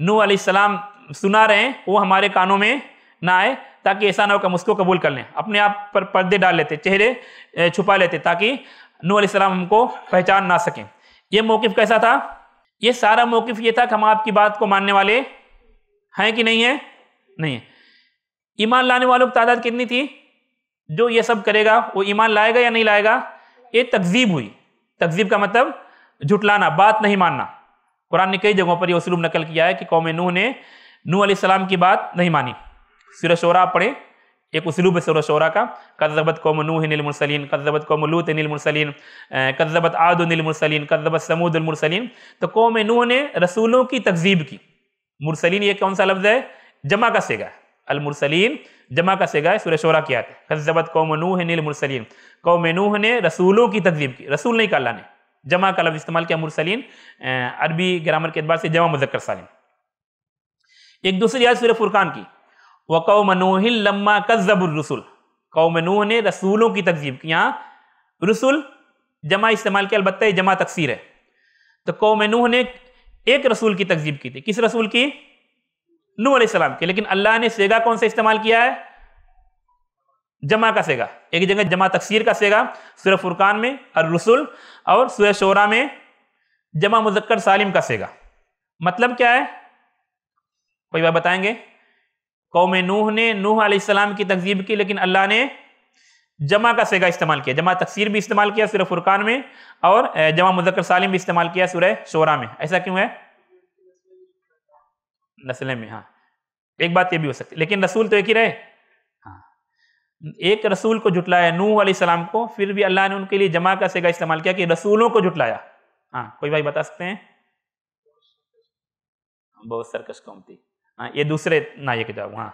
नू आसमाम सुना रहे हैं वो हमारे कानों में ना आए ताकि ऐसा ना हो कि हम उसको कबूल कर लें अपने आप पर पर्दे डाल लेते चेहरे छुपा लेते ताकि नू आसमाम हमको पहचान ना सकें ये मौक़ कैसा था ये सारा मौक़ ये था कि हम आपकी बात को मानने वाले हैं कि नहीं है नहीं है ईमान लाने वालों की तादाद कितनी थी जो ये सब करेगा वो ईमान लाएगा या नहीं लाएगा ये तकजीब हुई तकजीब का मतलब झुटलाना बात नहीं मानना कुरान ने कई जगहों पर यह उसलूम नकल किया है कि कौम नूह ने नू सलाम की बात नहीं मानी सूर शोरा पढ़े एक उसलूब है सूर शोरा का कदबत कौम नूह नीलमुरसलिन कदबत कौम लूत नीलमुरसलिन कदबत आद नीलमुरसलिन कदबत समूदमरसलिन तो कौम नूह ने रसूलों की तकजीब की मुरसलिन ये कौन सा लफ्ज़ है जमा का सेगा अलमुरसलिन जमा का सेगा सूर्य शोरा किया कौम नूह नील मुरसलीन कौम नूह ने रसूलों की तकजीब की रसूल नहीं कल्ला ने जमा का लफ्ज इस्तेमाल किया मुरसलीन अरबी ग्रामर के अतबार से जमा मुजक्कर सालिम एक दूसरी याद सूर्य फुरकान की व कौम नूह लम्मा कजबुल रसूल कौम नूह ने रसूलों की तकजीब की यहाँ रसूल जमा इस्तेमाल किया अलबत्त जमा तकसीर है तो कौम नूह ने एक रसूल की तकजीब की थी किस रसूल की नू सलाम के लेकिन अल्लाह ने सेगा कौन सा इस्तेमाल किया है जमा का सेगा एक जगह जमा तकसीर का सेगा सूर्य फुरकान में और रसुल और सूर्य शोरा में जमा मुजक्कर सालिम का सेगा मतलब क्या है कोई बात बताएंगे कौम नूह ने नूह आसमाम की तकजीब की लेकिन अल्लाह ने जमा का सेगा इस्तेमाल किया जमा तकसीर भी इस्तेमाल किया सूर्य फुरकान में और जमा मुजक्कर सालिम भी इस्तेमाल किया सूर्य शोरा में ऐसा क्यों है नस्लें में हाँ एक बात ये भी हो सकती है लेकिन रसूल तो एक ही रहे हाँ एक रसूल को जुटलाया नूह सलाम को फिर भी अल्लाह ने उनके लिए जमा का सेगा इस्तेमाल किया कि रसूलों को जुटलाया हाँ कोई भाई बता सकते हैं बहुत सरकश कौम थी हाँ ये दूसरे ये किताब हाँ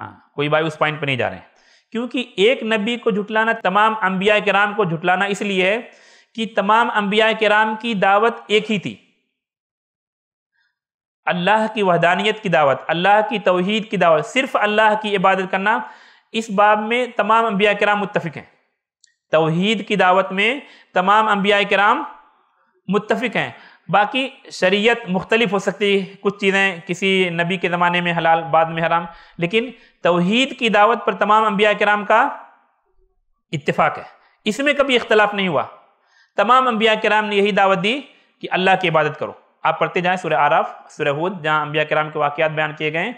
हाँ कोई भाई उस पॉइंट पर नहीं जा रहे हैं क्योंकि एक नबी को झुटलाना तमाम अम्बिया कराम को झुटलाना इसलिए है कि तमाम अम्बिया कराम की दावत एक ही थी अल्लाह की वहदानियत की दावत अल्लाह की तोहद की दावत सिर्फ अल्लाह की इबादत करना इस बाब में तमाम अम्बिया कराम मुतफ़िक हैं तोहद की दावत में तमाम अम्बिया कराम मुतफ़िक हैं बाकी शरीयत मुख्तलिफ हो सकती है कुछ चीज़ें किसी नबी के ज़माने में हलाल बाद में हराम लेकिन तोहद की दावत पर तमाम अम्बिया कराम का इतफ़ाक़ है इसमें कभी इख्तलाफ नहीं हुआ तमाम अम्बिया कराम ने यही दावत दी कि अल्लाह की इबादत करो आप पढ़ते जाएँ सूर्य आराफ सूर्य हूद जहाँ अम्बिया कराम के वाक़ात बयान किए गए हैं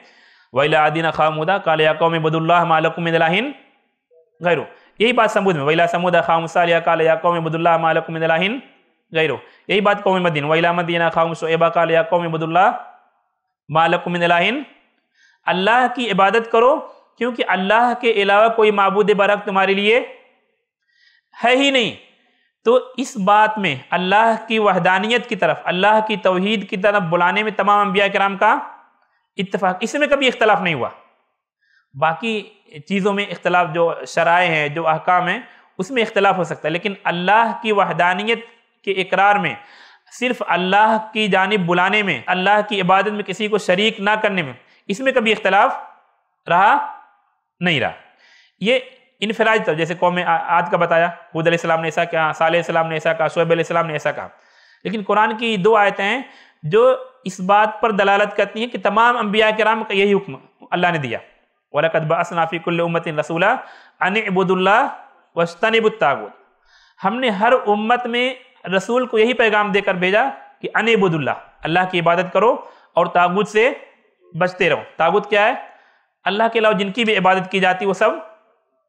वैला आदिन खामुदा कालिया कौम बदुल्ला गैरो यही बात समुद में वैला समूद खामसालिया कालिया कौम बदुल्ला गैरो यही बात कौम मदीन वैला मदीना खाम शुएबा कालिया कौम बदुल्ला मालकुमिन अल्लाह की इबादत करो क्योंकि अल्लाह के अलावा कोई मबूद बरक तुम्हारे लिए है ही नहीं तो इस बात में अल्लाह की वहदानियत की तरफ अल्लाह की तोहद की तरफ बुलाने में तमाम अम्बिया कराम का इतफाक इसमें कभी इख्तलाफ नहीं हुआ बाकी चीज़ों में इख्तलाफ जो शराय हैं जो अहकाम हैं उसमें इख्तलाफ हो सकता है लेकिन अल्लाह की वहदानियत के इकरार में सिर्फ अल्लाह की जानब बुलाने में अल्लाह की इबादत में किसी को शरीक ना करने में इसमें कभी इख्तलाफ रहा नहीं रहा ये इनफराज तरफ जैसे कौम आद का बताया हूद ने ऐसा कहा सालम ने ऐसा कहा शोब अलैहिस्सलाम ने ऐसा कहा लेकिन कुरान की दो आयतें हैं जो इस बात पर दलालत करती हैं कि तमाम अम्बिया कराम का यही हुक्म अल्लाह ने दिया वलकदबासनाफ़ीकुल्लमतिन रसूला अनबुदुल्ला वस्तनबुत्तागुत हमने हर उम्मत में रसूल को यही पैगाम देकर भेजा कि अनबुदुल्ला अल्लाह की इबादत करो और तागुत से बचते रहो तागुत क्या है अल्लाह के अलावा जिनकी भी इबादत की जाती वो सब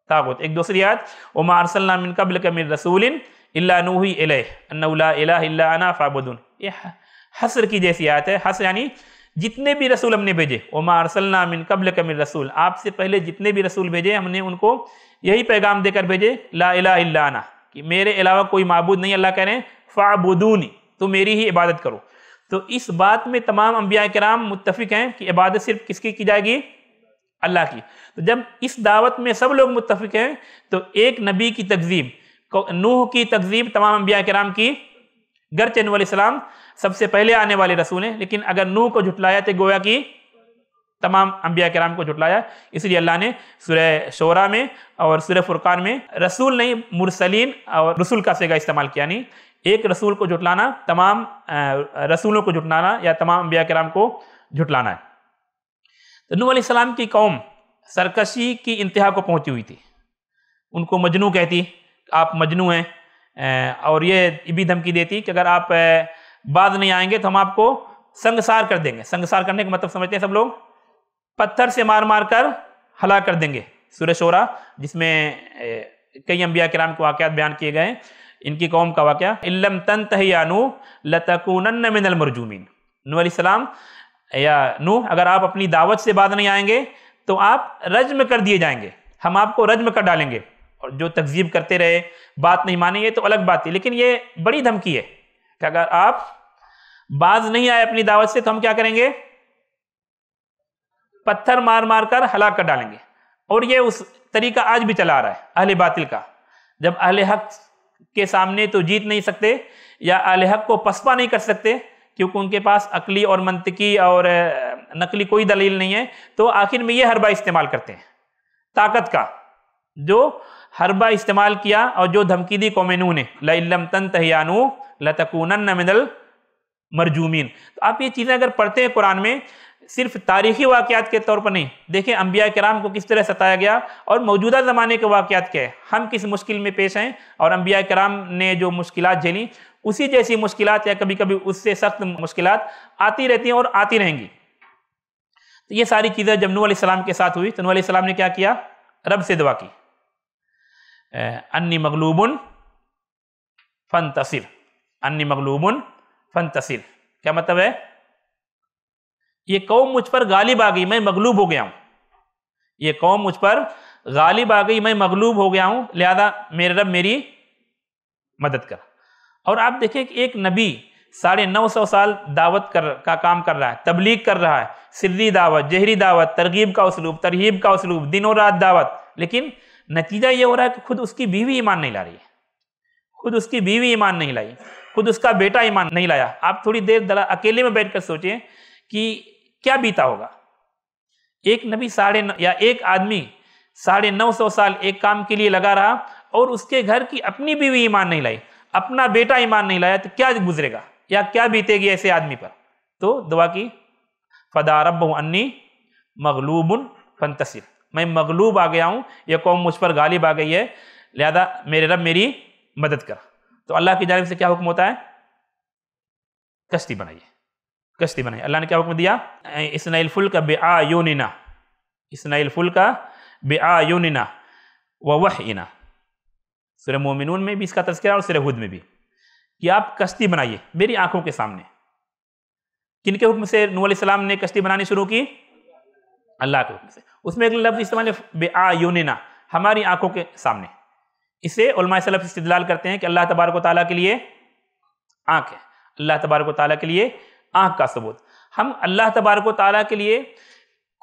तागुत एक दूसरी याद उमा अरसल कबल कमिर रसूलिन अना फ़ाबुदन ये हसर की जैसी आयत है हसर यानी जितने भी रसूल हमने भेजे ओमा अरसल मिन कबल कमिर रसूल आपसे पहले जितने भी रसूल भेजे हमने उनको यही पैगाम देकर भेजे ला इला कि मेरे अलावा कोई मबूद नहीं अल्लाह कह रहे हैं फाबुदून तो मेरी ही इबादत करो तो इस बात में तमाम अम्बिया कराम मुतफिक हैं कि इबादत सिर्फ किसकी की जाएगी अल्लाह की तो जब इस दावत में सब लोग मुतफिक हैं तो एक नबी की तकजीब नूह की तकजीब तमाम अम्बिया कराम की गर चैनसम सबसे पहले आने वाले रसूल हैं लेकिन अगर नूह को झुटलाया तो गोया की तमाम अम्बिया कराम को झुटलाया इसलिए अल्लाह ने सुरह शोरा में और सुरह फुरकान में रसूल नहीं मुरसलीन और रसूल का सेगा इस्तेमाल किया नहीं एक रसूल को जुटलाना तमाम रसूलों को जुटलाना या तमाम अम्बिया कराम को झुटलाना है तो नू आसमाम की कौम सरकशी की इंतहा को पहुंची हुई थी उनको मजनू कहती आप मजनू हैं और ये भी धमकी देती कि अगर आप बाद नहीं आएंगे तो हम आपको संगसार कर देंगे संगसार करने का मतलब समझते हैं सब लोग पत्थर से मार मार कर हला कर देंगे सूर्य शोरा जिसमें कई अम्बिया कराम के वाक़ बयान किए गए इनकी कौम का वाक़ इलम तन तहयानु लतकून मिनल मरजूमिन नू सलाम या नूह अगर आप अपनी दावत से बाद नहीं आएंगे तो आप रजम कर दिए जाएंगे हम आपको रज्म कर डालेंगे और जो तकजीब करते रहे बात नहीं माने ये तो अलग बात है लेकिन ये बड़ी धमकी है कि अगर आप बाज नहीं आए अपनी दावत से तो हम क्या करेंगे पत्थर मार मार कर हलाक कर डालेंगे और ये उस तरीका आज भी चला आ रहा है अहले बातिल का जब अहले हक के सामने तो जीत नहीं सकते या अहले हक को पसपा नहीं कर सकते क्योंकि उनके पास अकली और मनतकी और नकली कोई दलील नहीं है तो आखिर में ये हरबा इस्तेमाल करते हैं ताकत का जो हरबा इस्तेमाल किया और जो धमकी दी कौमेनू ने लम तन तहयानु लतकून मिनल मरजूमिन तो आप ये चीज़ें अगर पढ़ते हैं कुरान में सिर्फ तारीखी वाक़ात के तौर पर नहीं देखें अम्बिया कराम को किस तरह सताया गया और मौजूदा ज़माने के वाक़ात क्या है हम किस मुश्किल में पेश हैं और अम्बिया कराम ने जो मुश्किल झेली उसी जैसी मुश्किल या कभी कभी उससे सख्त मुश्किल आती रहती हैं और आती रहेंगी तो ये सारी चीज़ें जब नू सलाम के साथ हुई तो नू सलाम ने क्या किया रब से दुआ की अन्नी मगलूबन फन तसर अन्नी मगलूबन फन तसर क्या मतलब है ये कौम मुझ पर गालिब आ गई मैं मगलूब हो गया हूँ ये कौम मुझ पर गालिब आ गई मैं मगलूब हो गया हूँ लिहाजा मेरे रब मेरी मदद कर और आप देखें कि एक नबी साढ़े नौ सौ साल दावत कर का काम कर रहा है तबलीग कर रहा है सिर्री दावत जहरी दावत तरगीब का उसलूब तरहीब का उसलूब दिनों रात दावत लेकिन नतीजा ये हो रहा है कि खुद उसकी बीवी ईमान नहीं ला रही है खुद उसकी बीवी ईमान नहीं लाई खुद उसका बेटा ईमान नहीं लाया आप थोड़ी देर दरा अकेले में बैठ कर सोचें कि क्या बीता होगा एक नबी साढ़े या एक आदमी साढ़े नौ सौ साल एक काम के लिए लगा रहा और उसके घर की अपनी बीवी ईमान नहीं लाई अपना बेटा ईमान नहीं लाया तो क्या गुजरेगा या क्या बीतेगी ऐसे आदमी पर तो दुआ की फदारब अन्नी मगलूबन फंतसिर मैं मगलूब आ गया हूँ यह कौम मुझ पर गालिब आ गई है लिहाजा मेरे रब मेरी मदद कर तो अल्लाह की जानब से क्या हुक्म होता है कश्ती बनाइए कश्ती बनाइए अल्लाह ने क्या हुक्म दिया इसनाइल फुल का बे आयोनिना इसनाइल फुल का बे आयोनिना वह इना सुर मोमिनून में भी इसका तस्करा और सुर हुद में भी कि आप कश्ती बनाइए मेरी आंखों के सामने किन के हुक्म से नू सलाम ने कश्ती बनानी शुरू की अल्लाह के हुक्म से उसमें एक लफ्ज़ इस्तेमाल बेआयूनिना हमारी आंखों के सामने इसे सलफ़ इस्तलाल करते हैं कि अल्लाह तबारक ताली के लिए आँख है अल्लाह तबारक ताली के लिए आँख का सबूत हम अल्लाह तबारक ताली के लिए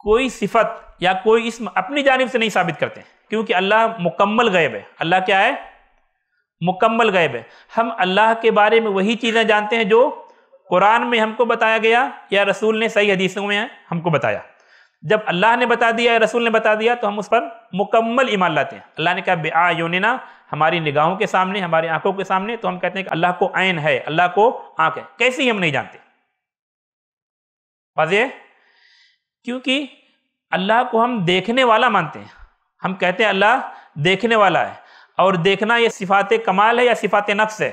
कोई सिफत या कोई इसम अपनी जानब से नहीं साबित करते हैं क्योंकि अल्लाह मुकम्मल गैब है अल्लाह क्या है मुकम्मल गैब है हम अल्लाह के बारे में वही चीज़ें जानते हैं जो कुरान में हमको बताया गया या रसूल ने सही हदीसों में हमको बताया जब अल्लाह ने बता दिया या रसूल ने बता दिया तो हम उस पर मुकम्मल ईमान लाते हैं अल्लाह ने कहा बेआयोनिना हमारी निगाहों के सामने हमारी आंखों के सामने तो हम कहते हैं कि अल्लाह को आयन है अल्लाह को आंख है कैसे हम नहीं जानते वाजे क्योंकि अल्लाह को हम देखने वाला मानते हैं हम कहते हैं अल्लाह देखने वाला है और देखना ये सिफात कमाल है या सिफात नफ्स है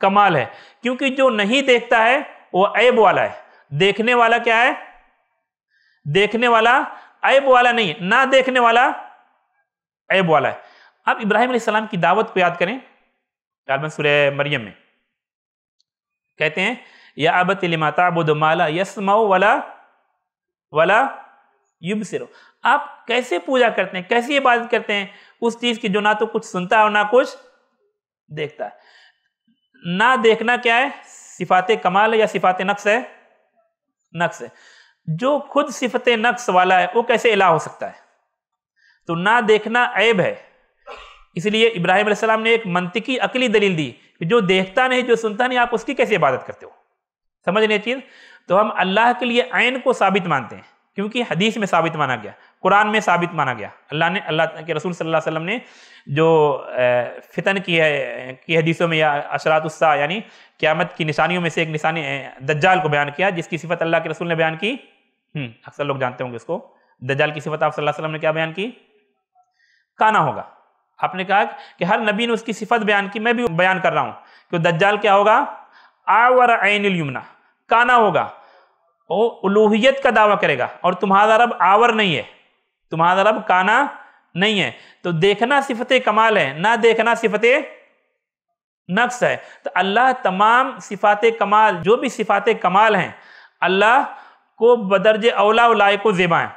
कमाल है क्योंकि जो नहीं देखता है वो ऐब वाला है देखने वाला क्या है देखने वाला ऐब वाला नहीं है ना देखने वाला ऐब वाला है अब इब्राहिम सलाम की दावत को याद करें गालबन सुरह मरियम में कहते हैं या अबत लिमाता बुद माला यसमा वाला वाला युब आप कैसे पूजा करते हैं कैसी इबादत करते हैं उस चीज की जो ना तो कुछ सुनता है और ना कुछ देखता है ना देखना क्या है सिफात कमाल या सिफात नक्स है नक्स है जो खुद सिफत नक्स वाला है वो कैसे इला हो सकता है तो ना देखना ऐब है इसलिए इब्राहिम सलाम ने एक मंतिकी अकली दलील दी कि जो देखता नहीं जो सुनता नहीं आप उसकी कैसे इबादत करते हो समझ नहीं चीज़ तो हम अल्लाह के लिए आयन को साबित मानते हैं क्योंकि हदीस में साबित माना गया कुरान में साबित माना गया अल्लाह ने अल्लाह के रसूल सल्लल्लाहु अलैहि वसल्लम ने जो फितन की है की हदीसों में या अशरातुस्सा यानी क़्यामत की निशानियों में से एक निशानी दज्जाल को बयान किया जिसकी सिफत अल्लाह के रसूल ने बयान की हम्म, अक्सर लोग जानते होंगे इसको दज्जाल की सिफत आप सल्लल्लाहु अलैहि वसल्लम ने क्या बयान की काना होगा आपने कहा कि हर नबी ने उसकी सिफत बयान की मैं भी बयान कर रहा हूँ कि दज्जाल क्या होगा आवर आइन यमुना काना होगा वो उलूहियत का दावा करेगा और तुम्हारा रब आवर नहीं है तुम्हारा रब काना नहीं है तो देखना सिफत कमाल है ना देखना सिफत नक्स है तो अल्लाह तमाम सिफात कमाल जो भी सिफात कमाल हैं अल्लाह को बदरज अवला को ज़ेबा है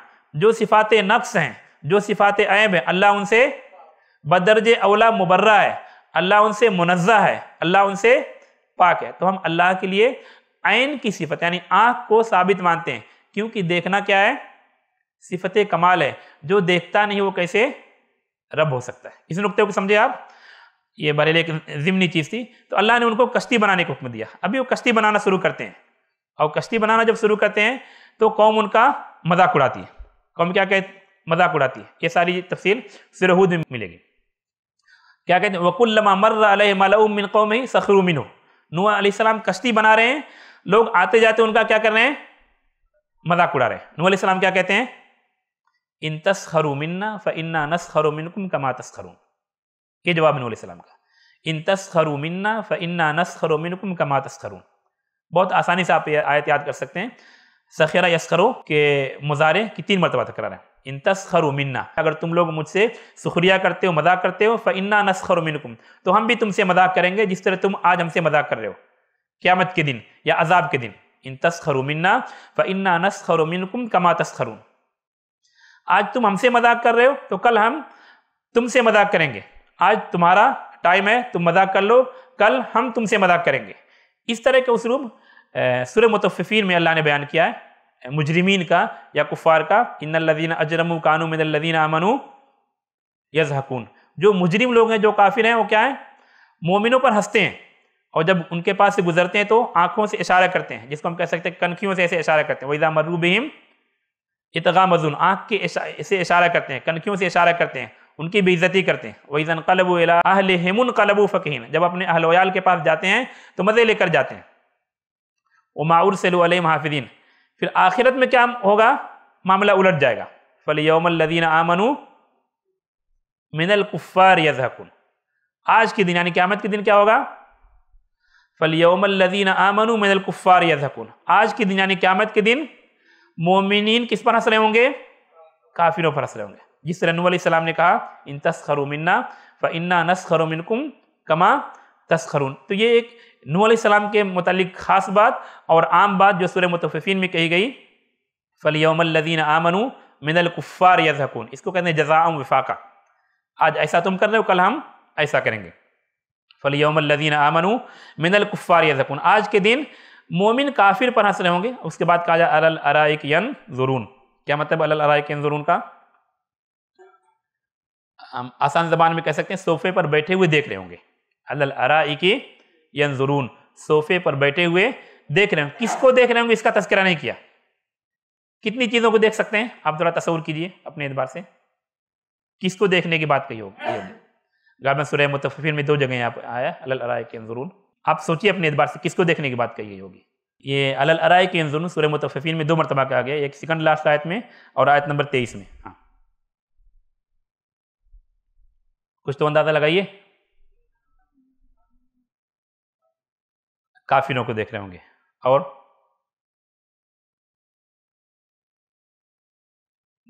जो सिफात नक्स हैं जो सिफात ऐब हैं अल्लाह उनसे बदरज अवला मुबर्रा है अल्लाह उनसे मुनज़ा है अल्लाह उनसे पाक है तो हम अल्लाह के लिए आन की सिफत यानी आँख को साबित मानते हैं क्योंकि देखना क्या है सिफत कमाल है जो देखता नहीं वो कैसे रब हो सकता है इस नुकते को समझे आप ये बरेल एक ज़िमनी चीज़ थी तो अल्लाह ने उनको कश्ती बनाने का हुक्म दिया अभी वो कश्ती बनाना शुरू करते हैं और कश्ती बनाना जब शुरू करते हैं तो कौम उनका मजाक उड़ाती है कौम क्या कहती मजाक उड़ाती है ये सारी तफसील सिरहूद में मिलेगी क्या कहते हैं वकुल्लमा मर्र मलाउमिन कौम ही सखरुमिन हो नूह आसमाम कश्ती बना रहे हैं लोग आते जाते उनका क्या कर रहे हैं मजाक उड़ा रहे हैं नूह सलाम क्या कहते हैं इन तस्खरू मन्ना फ़ इन्ना नस्खरू मिनकुम कमा तस्खरून ये जवाब नूल का इन तस्खरू मन्ना फ़ इन्ना नस्खरू मिनकुम कमा तस्खरून बहुत आसानी से आप ये आयत याद कर सकते हैं सखीरा करो के मुजारे की तीन मरतबा तकरार है इन तस्खरू मन्ना अगर तुम लोग मुझसे सुखरिया करते हो मजाक करते हो फ़ इन्ना नस्खरू मिनकुम तो हम भी तुमसे मजाक करेंगे जिस तरह तुम आज हमसे मजाक कर रहे हो क्यामत के दिन या अजाब के दिन इन तस्खरू मन्ना फ़ इन्ना नस्खरू मिनकुम कमा तस्खरून आज तुम हमसे मजाक कर रहे हो तो कल हम तुमसे मजाक करेंगे आज तुम्हारा टाइम है तुम मजाक कर लो कल हम तुमसे मजाक करेंगे इस तरह के उसरूब सुर मुतफ़ीन में अल्लाह ने बयान किया है मुजरमीन का या कुफ़ार का इन लदीन अजरम कानू मिन लदीन यजहकून जो मुजरिम लोग हैं जो काफिर हैं वो क्या है मोमिनों पर हंसते हैं और जब उनके पास से गुजरते हैं तो आंखों से इशारा करते हैं जिसको हम कह सकते हैं कनखियों से ऐसे इशारा करते हैं वही मरूबहिम इतगा मजून आँख के इसे इशारा करते हैं कनखियों से इशारा करते हैं उनकी बेइज्जती करते हैं वहीदन क़लब अहल हिमुन क़लब फ़कीन जब अपने अहलोयाल के पास जाते हैं तो मज़े लेकर जाते हैं उमाउर सलम महाफिदीन फिर आखिरत में क्या होगा मामला उलट जाएगा फल यौमल्लिन आमनु मिनलकुफ़ार कुफ़ार यजहकुन आज के दिन यानी क्यामत के दिन क्या होगा फल यौमल्लिन आमनु मिनल कुफ़ार यजहकुन आज के दिन यानी क्यामत के दिन मोमिन किस पर हंस रहे होंगे काफिरों पर हंस रहे होंगे जिस तरह सलाम ने कहा इन तस्खरू मिन्ना व इन्ना नस्खरू मिनकुम कमा तस्खरून तो ये एक नू सलाम के मतलब ख़ास बात और आम बात जो सुर मुतफ़िन में कही गई फ़लियमल्लिन आमनु मिनलकुफ़ार यजहकून इसको कहते हैं जजाम विफाका आज ऐसा तुम कर रहे हो कल हम ऐसा करेंगे फ़लियमल्लिन आमनु मिनलकुफ़ार यजहकून आज के दिन मोमिन काफिर पर हंस रहे होंगे उसके बाद कहा जाए अल अराइक यन जरून क्या मतलब अल अराइक यन जरून का हम आसान जबान में कह सकते हैं सोफे पर बैठे हुए देख रहे होंगे अल अराइक यन जरून सोफे पर बैठे हुए देख रहे होंगे किसको देख रहे होंगे इसका तस्करा नहीं किया कितनी चीज़ों को देख सकते हैं आप ज़रा तस्वूर कीजिए अपने एतबार से किसको देखने की बात कही होगी गाबन सुरह मुतफिन में दो जगह यहाँ पर आया अल अराइक यन जरून आप सोचिए अपने एतबार से किसको देखने की बात कही होगी ये अल अराय के इंजुन मुतफ़ीन में दो मरतबा कहा गया एक सेकंड लास्ट आयत में और आयत नंबर तेईस में हाँ कुछ तो अंदाज़ा लगाइए काफिरों को देख रहे होंगे और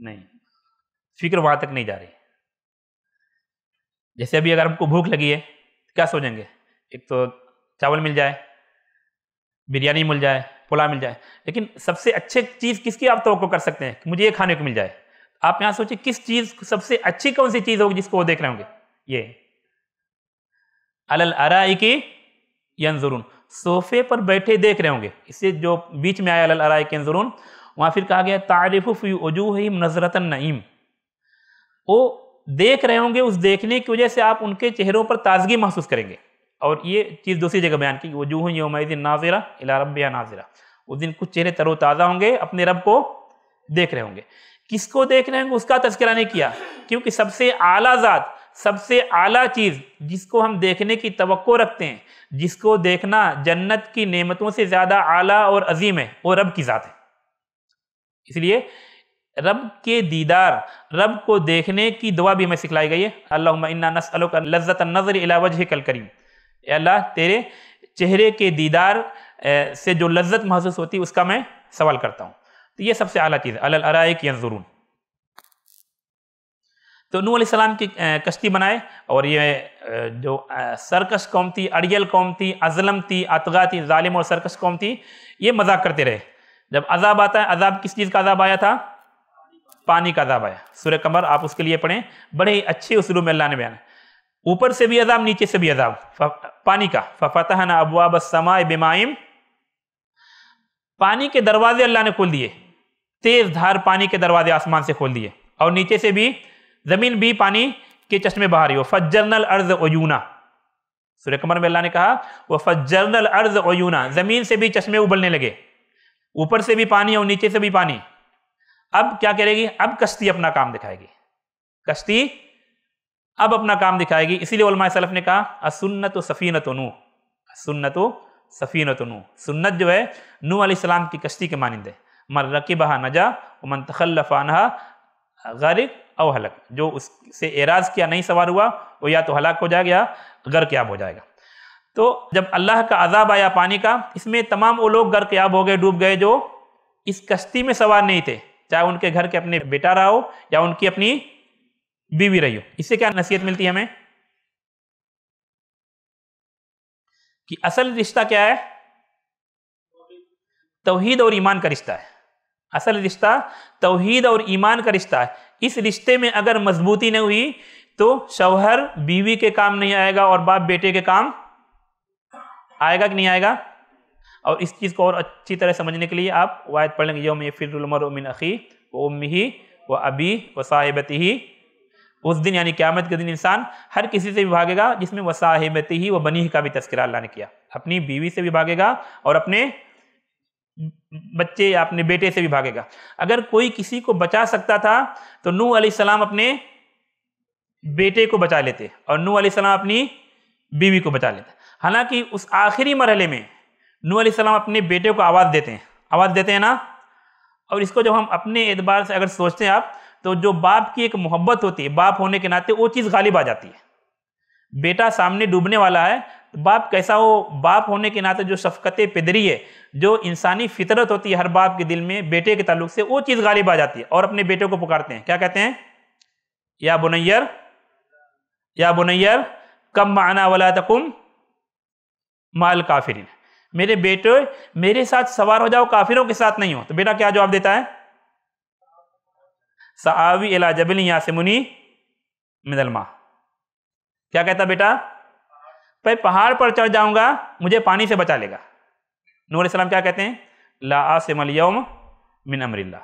नहीं फिक्र वहां तक नहीं जा रही जैसे अभी अगर हमको भूख लगी है क्या सोचेंगे एक तो चावल मिल जाए बिरयानी मिल जाए पुला मिल जाए लेकिन सबसे अच्छे चीज़ किसकी आप तो कर सकते हैं मुझे ये खाने को मिल जाए आप यहाँ सोचिए किस चीज़ सबसे अच्छी कौन सी चीज़ होगी जिसको वो देख रहे होंगे ये अलल अरा की यंजुरून सोफे पर बैठे देख रहे होंगे इसे जो बीच में आया अल अरा यंजुरून वहाँ फिर कहा गया तारफ़ी वजूहम नजरत नईम वो देख रहे होंगे उस देखने की वजह से आप उनके चेहरों पर ताजगी महसूस करेंगे और ये चीज़ दूसरी जगह बयान की वजूह योमदिन नाजिरा इला रब नाजिरा उस दिन कुछ चेहरे तरोताज़ा होंगे अपने रब को देख रहे होंगे किसको देख रहे होंगे उसका तस्करा नहीं किया क्योंकि सबसे आला ज़ात सबसे आला चीज़ जिसको हम देखने की तो रखते हैं जिसको देखना जन्नत की नेमतों से ज़्यादा आला और अजीम है वो रब की ज़ात है इसलिए रब के दीदार रब को देखने की दुआ भी हमें सिखलाई गई है अल्लाह इन्ना नसअल लज्जत नज़र इलावज कल करीम अल्लाह तेरे चेहरे के दीदार से जो लज्जत महसूस होती है उसका मैं सवाल करता हूँ तो ये सबसे अला चीज़ अल अराक यंजुरून तो नू सलाम की कश्ती बनाए और ये जो सरकश कौम थी अड़ियल कौम थी अजलम थी अतगा थी ालिम और सरकश कौम थी ये मजाक करते रहे जब अजाब आता है अजाब किस चीज़ का अजाब आया था पानी का अजाब आया सूर्य कमर आप उसके लिए पढ़ें बड़े ही अच्छे उसलू में अल्लाह ने बयान ऊपर से भी अजाब नीचे से भी अजाब पानी का फतह ना अबुआब समाय बेमाइम पानी के दरवाजे अल्लाह ने खोल दिए तेज धार पानी के दरवाजे आसमान से खोल दिए और नीचे से भी जमीन भी पानी के चश्मे बहा रही हो फजरनल अर्ज ओयूना सूर्य कमर में अल्लाह ने कहा वह फजरनल अर्ज ओयूना जमीन से भी चश्मे उबलने लगे ऊपर से भी पानी और नीचे से भी पानी अब क्या करेगी अब कश्ती अपना काम दिखाएगी कश्ती अब अपना काम दिखाएगी इसीलिए सलफ ने कहा असुन्नत सफ़ीनत नू सुन्नत सफ़ीनत नू सुन्नत जो है नू आसमाम की कश्ती के मानंद है मर रकीबहा नजा उमन तखल्लफ़ानहा गरक और हलक जो उससे एराज किया नहीं सवार हुआ वो या तो हलाक हो जाएगा या क्याब हो जाएगा तो जब अल्लाह का अजाब आया पानी का इसमें तमाम वो लोग गरकयाब हो गए डूब गए जो इस कश्ती में सवार नहीं थे चाहे उनके घर के अपने बेटा रहा हो या उनकी अपनी बीवी रही हो इससे क्या नसीहत मिलती है हमें कि असल रिश्ता क्या है तोहीद और ईमान का रिश्ता है असल रिश्ता तोहीद और ईमान का रिश्ता है इस रिश्ते में अगर मजबूती नहीं हुई तो शौहर बीवी के काम नहीं आएगा और बाप बेटे के काम आएगा कि नहीं आएगा और इस चीज़ को और अच्छी तरह समझने के लिए आप वायद पढ़ लेंगे योम फिर उमर उमिन अखी व उम्मी व अबी व साहिबती उस दिन यानी क्यामत के दिन इंसान हर किसी से भी भागेगा जिसमें वसाहिबती ही व बनी का भी तस्करा अल्लाह ने किया अपनी बीवी से भी भागेगा और अपने बच्चे या अपने बेटे से भी भागेगा अगर कोई किसी को बचा सकता था तो नू सलाम अपने बेटे को बचा लेते और नू सलाम अपनी बीवी को बचा लेते हालांकि उस आखिरी मरहले में नू सलाम अपने बेटे को आवाज़ देते हैं आवाज़ देते हैं ना और इसको जब हम अपने एतबार से अगर सोचते हैं आप तो जो बाप की एक मोहब्बत होती है बाप होने के नाते वो चीज़ गालिब आ जाती है बेटा सामने डूबने वाला है बाप कैसा हो बाप होने के नाते जो शफकत पिदरी है जो इंसानी फितरत होती है हर बाप के दिल में बेटे के तल्लुक से वो चीज़ गालिब आ जाती है और अपने बेटे को पुकारते हैं क्या कहते हैं या बुनैयर या बुनैयर कम माना वाला तकुम माल काफिर मेरे बेटे मेरे साथ सवार हो जाओ काफिरों के साथ नहीं हो तो बेटा क्या जवाब देता है सावी अला जबिल यासमुनी मिदलमा क्या कहता बेटा भाई पहाड़ पर चढ़ जाऊंगा मुझे पानी से बचा लेगा नूर सलाम क्या कहते हैं ला आसिम यौम मिन अमरिल्ला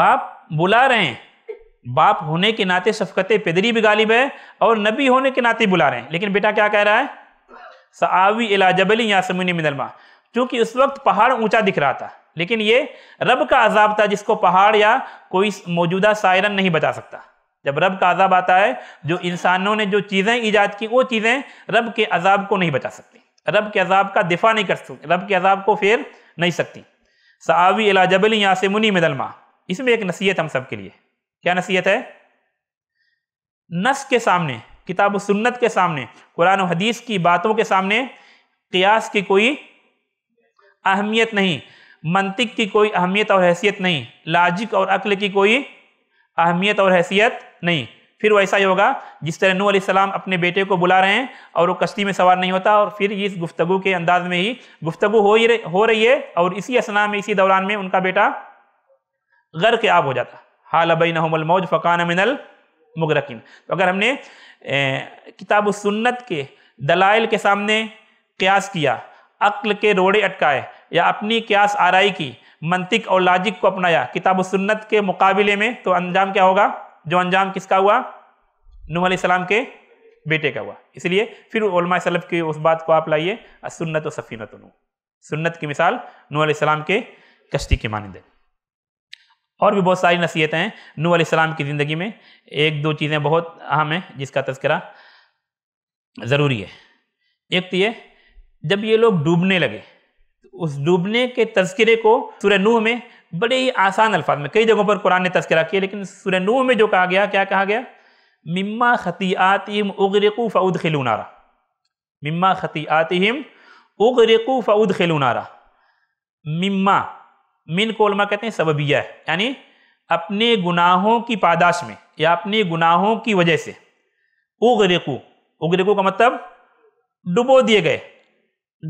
बाप बुला रहे हैं बाप होने के नाते शफकत पेदरी भी गालिब है और नबी होने के नाते बुला रहे हैं लेकिन बेटा क्या कह रहा है सावी अला जबली यासमुनी मिदलमा क्योंकि उस वक्त पहाड़ ऊंचा दिख रहा था लेकिन ये रब का अजाब था जिसको पहाड़ या कोई मौजूदा सायरन नहीं बचा सकता जब रब का अजाब आता है जो इंसानों ने जो चीज़ें ईजाद की वो चीज़ें रब के अजाब को नहीं बचा सकती रब के अजाब का दिफा नहीं कर सकती रब के अजाब को फेर नहीं सकती सावी अला जबल यहाँ से मुनी मदलमा इसमें एक नसीहत हम सब के लिए क्या नसीहत है नस के सामने किताब सुन्नत के सामने कुरान हदीस की बातों के सामने क्यास की कोई अहमियत नहीं मंतिक की कोई अहमियत और हैसियत नहीं लाजिक और अक्ल की कोई अहमियत और हैसियत नहीं फिर वैसा ही होगा जिस तरह नू सलाम अपने बेटे को बुला रहे हैं और वो कश्ती में सवार नहीं होता और फिर इस गुफ्तगु के अंदाज में ही गुफ्तगु हो ही हो रही है और इसी असना में इसी दौरान में उनका बेटा गर के आब हो जाता हाल अबई नहमल मौज फ़कान मिनल मुगरकिन तो अगर हमने किताब सुन्नत के दलाइल के सामने क्यास किया अक्ल के रोड़े अटकाए या अपनी क्यास आरई की मंतिक और लाजिक को अपनाया किताब सुन्नत के मुकाबले में तो अंजाम क्या होगा जो अंजाम किसका हुआ नूह सलाम के बेटे का हुआ इसलिए फिर उलमा सलफ की उस बात को आप लाइए सुन्नत व सफ़ीनत नू सुन्नत की मिसाल नू सलाम के कश्ती के मानंदे और भी बहुत सारी नसीहतें हैं नू सलाम की ज़िंदगी में एक दो चीज़ें बहुत अहम हैं जिसका तस्करा ज़रूरी है एक तो ये जब ये लोग डूबने लगे उस डूबने के तस्करे को सूर्य नूह में बड़े ही आसान अल्फाज में कई जगहों पर कुरान ने तस्करा किया लेकिन सूर्य नूह में जो कहा गया क्या कहा गया मिम्मा आतिम उगरकू फ़ाउद खिलूनारा मिम्मा आतिम उगरकू फ़ाउद खिलूनारा मिम्मा मिन कोलमा कहते हैं सबबिया है यानी अपने गुनाहों की पादाश में या अपने गुनाहों की वजह से उगरकू उगरकू का मतलब डुबो दिए गए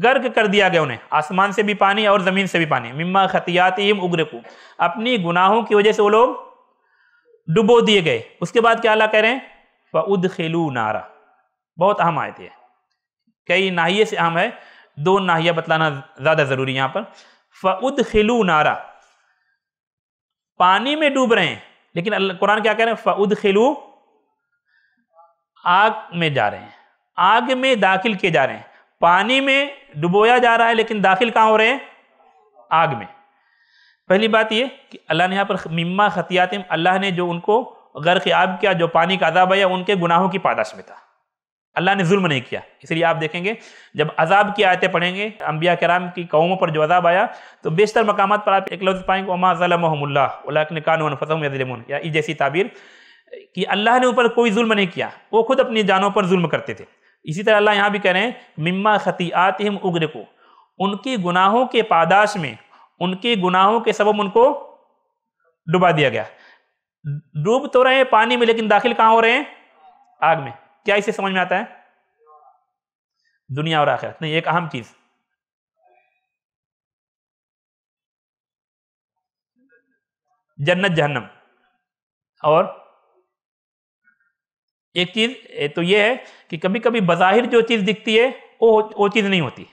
गर्ग कर दिया गया उन्हें आसमान से भी पानी और ज़मीन से भी पानी मिम्मा खतियात इम को अपनी गुनाहों की वजह से वो लोग डुबो दिए गए उसके बाद क्या अल्लाह कह रहे हैं उद खिलू नारा बहुत अहम आयत है कई नाहिये से अहम है दो नाहिया बतलाना ज़्यादा ज़रूरी यहाँ पर फ़ुद खिलू नारा पानी में डूब रहे हैं लेकिन कुरान क्या कह रहे हैं फ़ुद खिलू आग में जा रहे हैं आग में दाखिल किए जा रहे हैं पानी में डुबोया जा रहा है लेकिन दाखिल कहाँ हो रहे हैं आग में पहली बात ये कि अल्लाह ने यहाँ पर मिम्मा खतियातम अल्लाह ने जो उनको के आब किया जो पानी का अजाब आया उनके गुनाहों की पादाश में था अल्लाह ने जुल्म नहीं किया इसलिए आप देखेंगे जब अजाब की आयतें पढ़ेंगे अम्बिया कराम की कौमों पर जो अजाब आया तो बेशतर मकाम पर आप एक लफ्ज़ पाएंगे ओमा ज़लमहमल्लाकानफ़समन या जैसी ताबीर कि अल्लाह ने ऊपर कोई जुल्म नहीं किया वो खुद अपनी जानों पर जुल्म करते थे इसी तरह अल्लाह यहाँ भी कह रहे हैं मिम्मा खतियात उग्र को उनके गुनाहों के पादाश में उनके गुनाहों के सबब उनको डुबा दिया गया डूब तो रहे हैं पानी में लेकिन दाखिल कहाँ हो रहे हैं आग में क्या इसे समझ में आता है दुनिया और आखिरत नहीं एक अहम चीज जन्नत जहन्नम और एक चीज़ तो ये है कि कभी कभी बाहिर जो चीज़ दिखती है वो वो चीज़ नहीं होती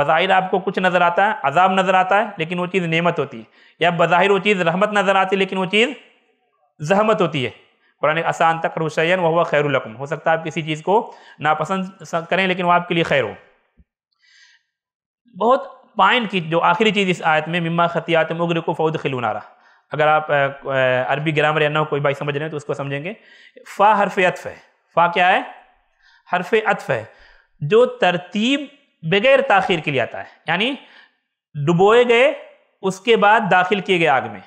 बाहिर आपको कुछ नज़र आता है अजाब नज़र आता है लेकिन वो चीज़ नेमत होती है या बज़ाहिर वो चीज़ रहमत नज़र आती है लेकिन वो चीज़ जहमत होती है कुरान आसान तक रुशैन वह हुआ खैरकम हो सकता है आप किसी चीज़ को नापसंद करें लेकिन वह आपके लिए खैर हो बहुत पॉइंट की जो आखिरी चीज़ इस आयत में मिम्मा खतियात उग्र को फ़ौद खिलूनारा अगर आप अरबी ग्रामर या ना कोई भाई समझ रहे हैं तो उसको समझेंगे फ़ा हरफ अतफ़ है फ़ा क्या है हरफ अतफ़ है जो तरतीब बगैर ताखिर के लिए आता है यानी डुबोए गए उसके बाद दाखिल किए गए आग में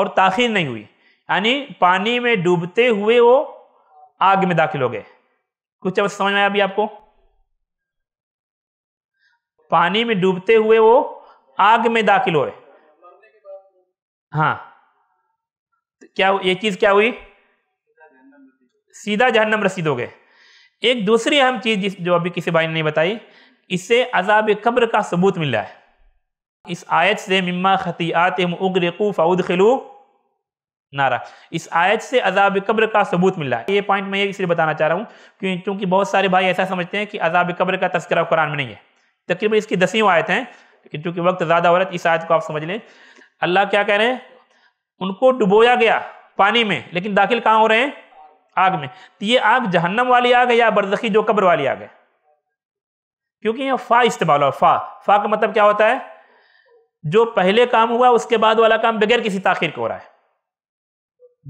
और ताखिर नहीं हुई यानी पानी में डूबते हुए वो आग में दाखिल हो गए कुछ समझ में आया अभी आपको पानी में डूबते हुए वो आग में दाखिल हुए हाँ क्या ये चीज क्या हुई सीधा जहन्नम रसीद हो गए एक दूसरी अहम चीज जो अभी किसी भाई ने नहीं बताई इससे अजाब कब्र का सबूत मिल रहा है इस आयत से मिम्मा खतियात उग्रकू फ़ाउद खिलू नारा इस आयत से अजाब कब्र का सबूत मिल रहा है ये पॉइंट मैं इसलिए बताना चाह रहा हूँ क्यों क्योंकि बहुत सारे भाई ऐसा समझते हैं कि अजाब कब्र का तस्करा कुरान में नहीं है तकरीबन इसकी दसवीं आयत हैं क्योंकि वक्त ज़्यादा औरत इस आयत को आप समझ लें अल्लाह क्या कह रहे हैं उनको डुबोया गया पानी में लेकिन दाखिल कहाँ हो रहे हैं आग में तो ये आग जहन्नम वाली आग है या बरदखी जो कब्र वाली आग है क्योंकि यह फा इस्तेमाल हो फा फा का मतलब क्या होता है जो पहले काम हुआ उसके बाद वाला काम बगैर किसी ताखिर के हो रहा है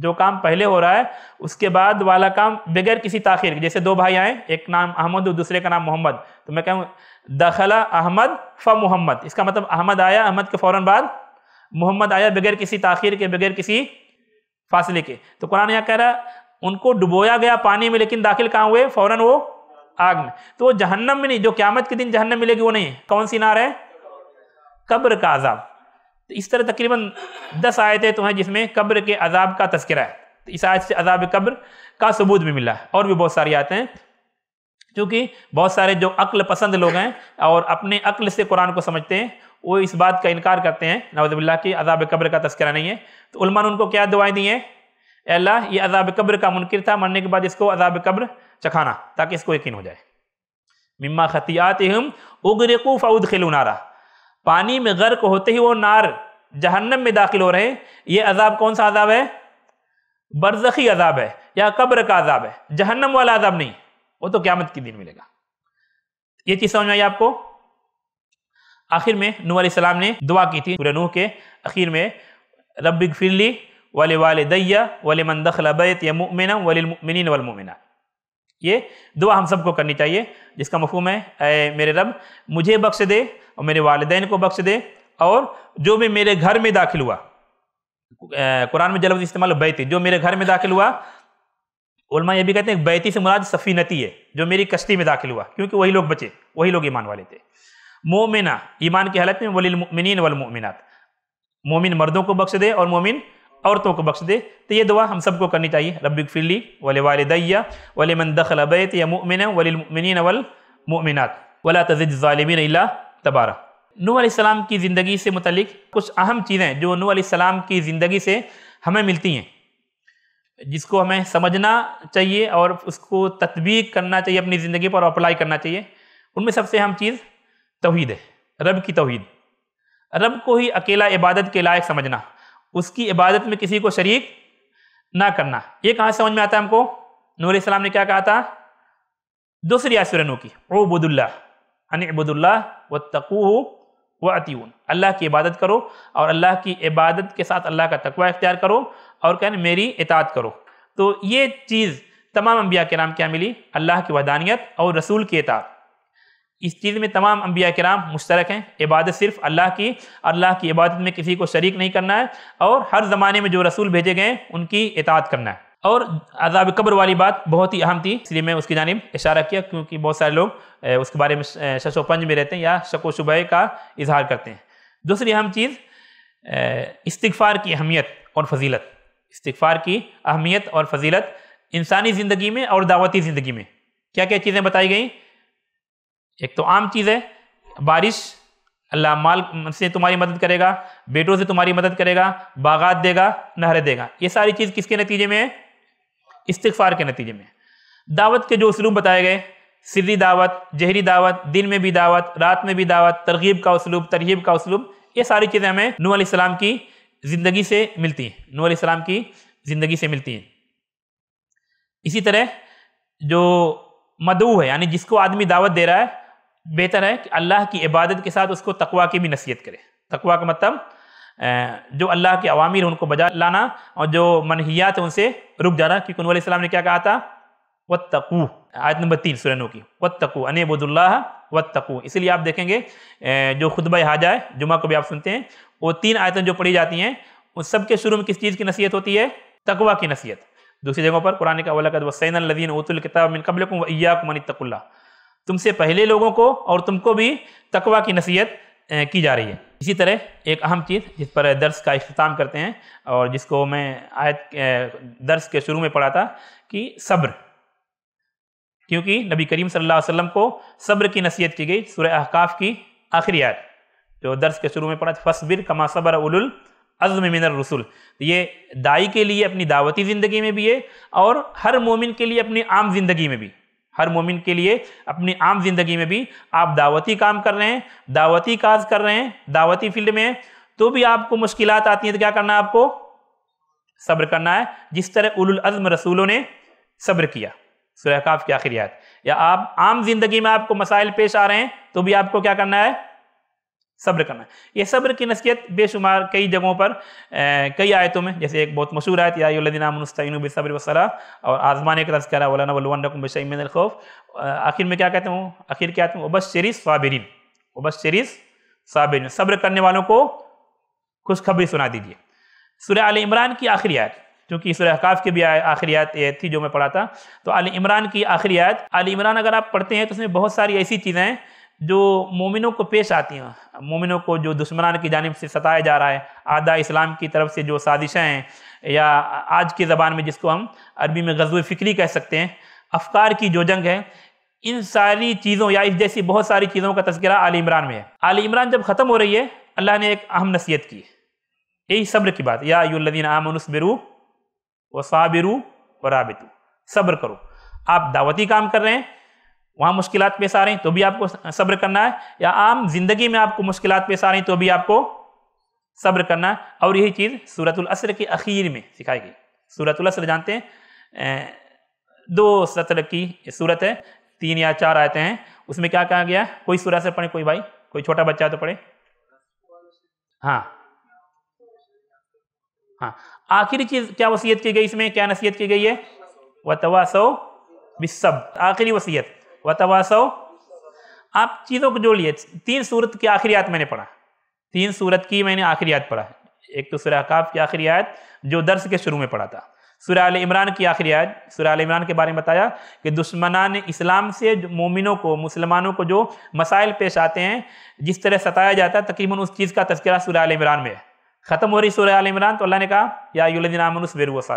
जो काम पहले हो रहा है उसके बाद वाला काम बगैर किसी ताखिर जैसे दो भाई आए एक नाम अहमद और दूसरे का नाम मोहम्मद तो मैं कहूँ दखला अहमद फ मोहम्मद इसका मतलब अहमद आया अहमद के फ़ौरन बाद मोहम्मद आया बगैर किसी ताखिर के बगैर किसी फासले के तो कुरान यहाँ कह रहा उनको डुबोया गया पानी में लेकिन दाखिल कहाँ हुए फ़ौरन वो आग में तो वो जहन्नम में नहीं जो क्यामत के दिन जहन्नम मिलेगी वो नहीं कौन सी नार है कब्र का अजाब तो इस तरह तकरीबन दस आयतें तो हैं जिसमें कब्र के अजाब का तस्करा है तो इस आयत से अजाब कब्र का सबूत भी मिला है और भी बहुत सारी आयतें हैं क्योंकि बहुत सारे जो अक्ल पसंद लोग हैं और अपने अक्ल से कुरान को समझते हैं वो इस बात का इनकार करते हैं नवदबिल्ला की अजाब कब्र का तस्करा नहीं है तो उलमा ने उनको क्या दुआएं दी हैं अल्लाह ये अजाब कब्र का मुनकर था मरने के बाद इसको अजाब कब्र चखाना ताकि इसको यकीन हो जाए मिम्मा खतियात हम उगरकू फ़ाउद खिलू नारा पानी में गर्क होते ही वो नार जहन्नम में दाखिल हो रहे हैं ये अजाब कौन सा अजाब है बरजखी अजाब है या कब्र का अजाब है जहन्नम वाला अजाब नहीं वो तो क्यामत के दिन मिलेगा ये चीज़ समझ में आई आपको आखिर में नू सलाम ने दुआ की थी नूह के आखिर में रब फिरली वाले वाले दैया वाले मन दखल बैत यमुमिना वालमिन वलमुमिना ये दुआ हम सबको करनी चाहिए जिसका मफहम है ए मेरे रब मुझे बख्श दे और मेरे वालदेन को बख्श दे और जो भी मेरे घर में दाखिल हुआ कुरान में जलवज इस्तेमाल बैती जो मेरे घर में दाखिल हुआ उलमा ये भी कहते हैं बैती से मुराद सफ़ीनती है जो मेरी कश्ती में दाखिल हुआ क्योंकि वही लोग बचे वही लोग ईमान वाले थे मोमिना ईमान की हालत में वलिमिन वलमोमिनत मोमिन मर्दों को बख्श दे और मोमिन औरतों को बख्श दे तो ये दुआ हम सबको करनी चाहिए रबिक फिली वल वालदैया वले मन दखल अबैत या मोमिन वलिमिन वल वला तजिद ालमिन तबारा नू आसमाम की ज़िंदगी से मुतलिक कुछ अहम चीज़ें जो नू आसमाम की ज़िंदगी से हमें मिलती हैं जिसको हमें समझना चाहिए और उसको तदबीक करना चाहिए अपनी ज़िंदगी पर अप्लाई करना चाहिए उनमें सबसे अहम चीज़ तोहद है रब की तोहद रब को ही अकेला इबादत के लायक समझना उसकी इबादत में किसी को शरीक ना करना ये कहाँ समझ में आता है हमको नूर इस्लाम ने क्या कहा था दूसरी आसुरनों की ओबुदुल्ला अनबुदुल्ला व तकू व अतीन अल्लाह की इबादत करो और अल्लाह की इबादत के साथ अल्लाह का तकवा इख्तियार करो और कहने मेरी इतात करो तो ये चीज़ तमाम अम्बिया के नाम क्या मिली अल्लाह की वदानियत और रसूल की इतात इस चीज़ में तमाम अम्बिया कराम मुश्तरक हैं इबादत सिर्फ अल्लाह की अल्लाह की इबादत में किसी को शरीक नहीं करना है और हर ज़माने में जो रसूल भेजे गए उनकी इतात करना है और अजाब कब्र वाली बात बहुत ही अहम थी इसलिए मैं उसकी जानब इशारा किया क्योंकि बहुत सारे लोग उसके बारे में शशोपंज में रहते हैं या शको शुबह का इजहार करते हैं दूसरी अहम चीज़ इस्तफ़ार की अहमियत और फजीलत इस्तफ़ार की अहमियत और फजीलत इंसानी ज़िंदगी में और दावती ज़िंदगी में क्या क्या चीज़ें बताई गई एक तो आम चीज़ है बारिश अल्लाह माल से तुम्हारी मदद करेगा बेटों से तुम्हारी मदद करेगा बागात देगा नहर देगा ये सारी चीज़ किसके नतीजे में है इस्तफार के नतीजे में दावत के जो उसलूब बताए गए सिरी दावत जहरी दावत दिन में भी दावत रात में भी दावत तरगीब का उसलूब तरहीब का उसलूब ये सारी चीज़ें हमें नू आसमाम की ज़िंदगी से मिलती हैं नू इस्लाम की ज़िंदगी से मिलती हैं इसी तरह जो मदऊ है यानी जिसको आदमी दावत दे रहा है बेहतर है कि अल्लाह की इबादत के साथ उसको तकवा की भी नसीहत करे तकवा का मतलब जो अल्लाह के अवामिर उनको बजा लाना और जो मनहियात है उनसे रुक जाना क्योंकि उन सलाम ने क्या कहा था व आयत नंबर तीन सुरनों की व तकू अनबुदुल्ला व तकू इसलिए आप देखेंगे जो खुतब हाजा है जुमा को भी आप सुनते हैं वो तीन आयतें जो पढ़ी जाती हैं उन सब के शुरू में किस चीज़ की नसीहत होती है तकवा की नसीहत दूसरी जगहों पर कुरान का वलकद वसैन लदीन उतुल किताब मिन कबल मनी तकुल्ला तुमसे पहले लोगों को और तुमको भी तकवा की नसीहत की जा रही है इसी तरह एक अहम चीज़ जिस पर दर्स का अख्ताम करते हैं और जिसको मैं आयत दर्स के शुरू में पढ़ा था कि सब्र क्योंकि नबी करीम सल्लल्लाहु अलैहि वसल्लम को सब्र की नसीहत की गई सुर अहकाफ की आखिरी आयत जो दर्स के शुरू में पढ़ा फसबिर कमा सबर उलुल अज़म मिनर रसूल तो ये दाई के लिए अपनी दावती ज़िंदगी में भी है और हर मोमिन के लिए अपनी आम ज़िंदगी में भी हर मोमिन के लिए अपनी आम जिंदगी में भी आप दावती काम कर रहे हैं दावती काज कर रहे हैं दावती फील्ड में तो भी आपको मुश्किल आती हैं तो क्या करना है आपको सब्र करना है जिस तरह उल अज़म रसूलों ने सब्र किया सुरहकाफ की आखिरी या आप आम जिंदगी में आपको मसाइल पेश आ रहे हैं तो भी आपको क्या करना है सब्र करना यह सब्र की नसीहत बेशुमार कई जगहों पर कई आयतों में जैसे एक बहुत मशहूर आयत यादिनामस्तिन सब्र वसला और आजमाने का तस्करा वलाना वलवन खौफ आखिर में क्या कहते हूँ आखिर क्या कहते हैं वबस शरीस साबिरीन वबस शरीस साबिरीन सब्र करने वालों को खुशखबरी सुना दीजिए सुर आल इमरान की आखिरी आयत क्योंकि सुर हकाफ की भी आखिरी आयत थी जो मैं पढ़ा था तो आल इमरान की आखिरी आयत आल इमरान अगर आप पढ़ते हैं तो उसमें बहुत सारी ऐसी चीज़ें हैं जो मोमिनों को पेश आती हैं मोमिनों को जो दुश्मनान की जानब से सताया जा रहा है आधा इस्लाम की तरफ से जो साजिशें हैं या आज की ज़बान में जिसको हम अरबी में गजब फ़िक्री कह सकते हैं अफकार की जो जंग है इन सारी चीज़ों या इस जैसी बहुत सारी चीज़ों का तस्करा आल इमरान में है आल इमरान जब ख़त्म हो रही है अल्लाह ने एक अहम नसीहत की यही सब्र की बात या यूलिन आमनसबिरू व साबिरू व राबितु सब्र करो आप दावती काम कर रहे हैं वहाँ मुश्किल पेश आ रही तो भी आपको सब्र करना है या आम जिंदगी में आपको मुश्किल पेश आ रही तो भी आपको सब्र करना है और यही चीज़ सूरतुल असर के अखीर में सिखाई गई सूरतुल असर जानते हैं दो सत्र की सूरत है तीन या चार आयते हैं उसमें क्या कहा गया कोई सूरत से पढ़े कोई भाई कोई छोटा बच्चा तो पढ़े हाँ हाँ आखिरी चीज़ क्या वसीयत की गई इसमें क्या नसीहत की गई है वह तवासो आखिरी वसीयत वतवासव आप चीज़ों को जोड़िए तीन सूरत की आखिरी आयत मैंने पढ़ा तीन सूरत की मैंने आखिरी आयत पढ़ा एक तो सुरह काफ की आखिरी आयत जो दर्स के शुरू में पढ़ा था सुरह अल इमरान की आखिरी आयत सुरह अल इमरान के बारे में बताया कि दुश्मना ने इस्लाम से मोमिनों को मुसलमानों को जो मसाइल पेश आते हैं जिस तरह सताया जाता है तकरीबन उस चीज़ का तस्करा सुरह अल इमरान में है ख़त्म हो रही सुरह अल इमरान तो अल्लाह ने कहा या आमन उस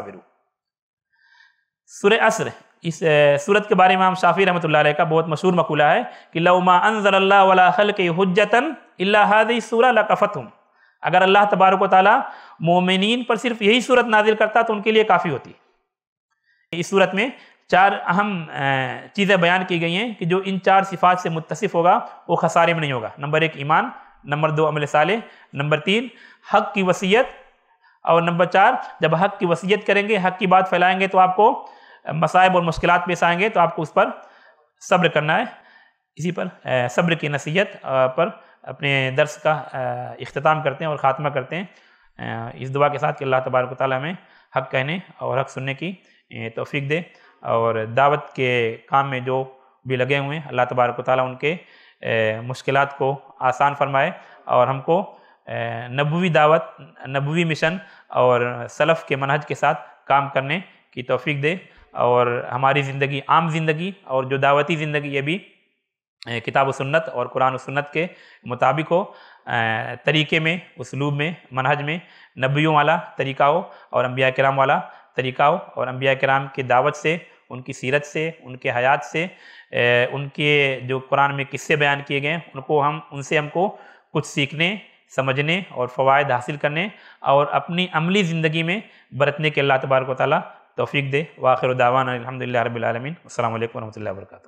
सुर असर इस सूरत के बारे में हम शाफ़ी रहमत ला का बहुत मशहूर मकूला है कि लउमा अनजल्ला वलाहल के हजतन अल्लादी सूरा लकफ़त अगर अल्लाह तबारक ताली मोमिन पर सिर्फ यही सूरत नाजिल करता तो उनके लिए काफ़ी होती इस सूरत में चार अहम चीज़ें बयान की गई हैं कि जो इन चार सिफात से मुतसिफ होगा वो खसारे में नहीं होगा नंबर एक ईमान नंबर दो अमल साले नंबर तीन हक की वसीयत और नंबर चार जब हक की वसीयत करेंगे हक की बात फैलाएंगे तो आपको मसायब और मुश्किल पेश आएंगे तो आपको उस पर सब्र करना है इसी पर सब्र की नसीहत पर अपने दर्स का अख्ताम करते हैं और ख़ात्मा करते हैं इस दुआ के साथ कि अल्लाह तबारक ताल हमें हक कहने और हक सुनने की तोफ़ी दे और दावत के काम में जो भी लगे हुए हैं अल्लाह तबारक ताली उनके मुश्किल को आसान फरमाए और हमको नबवी दावत नबवी मिशन और सलफ़ के मनहज के साथ काम करने की तोफ़ी दे और हमारी ज़िंदगी आम ज़िंदगी और जो दावती ज़िंदगी ये भी किताब सुन्नत और कुरान सुन्नत के मुताबिक हो तरीके में उसलूब में मनहज में नबियों वाला तरीका हो और अम्बिया कराम वाला तरीका हो और अम्बिया कराम की दावत से उनकी सीरत से उनके हयात से उनके जो कुरान में किस्से बयान किए गए उनको हम उनसे हमको कुछ सीखने समझने और फ़वाद हासिल करने और अपनी अमली ज़िंदगी में बरतने के अल्लाह तबारक ताली तोफीक दे वाखिर दावान अलहमदिल्ला रबालमीन असल वरहमल वरक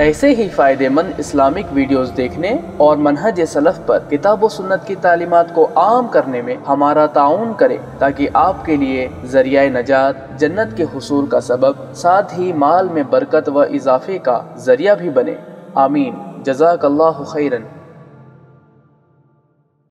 ऐसे ही फ़ायदेमंद इस्लामिक वीडियोस देखने और मनहज सलफ़ पर किताब सुन्नत की तालीमत को आम करने में हमारा ताउन करें ताकि आपके लिए जरिया नजात जन्नत के हसूल का सबब साथ ही माल में बरकत व इजाफे का जरिया भी बने आमीन जजाक खैरन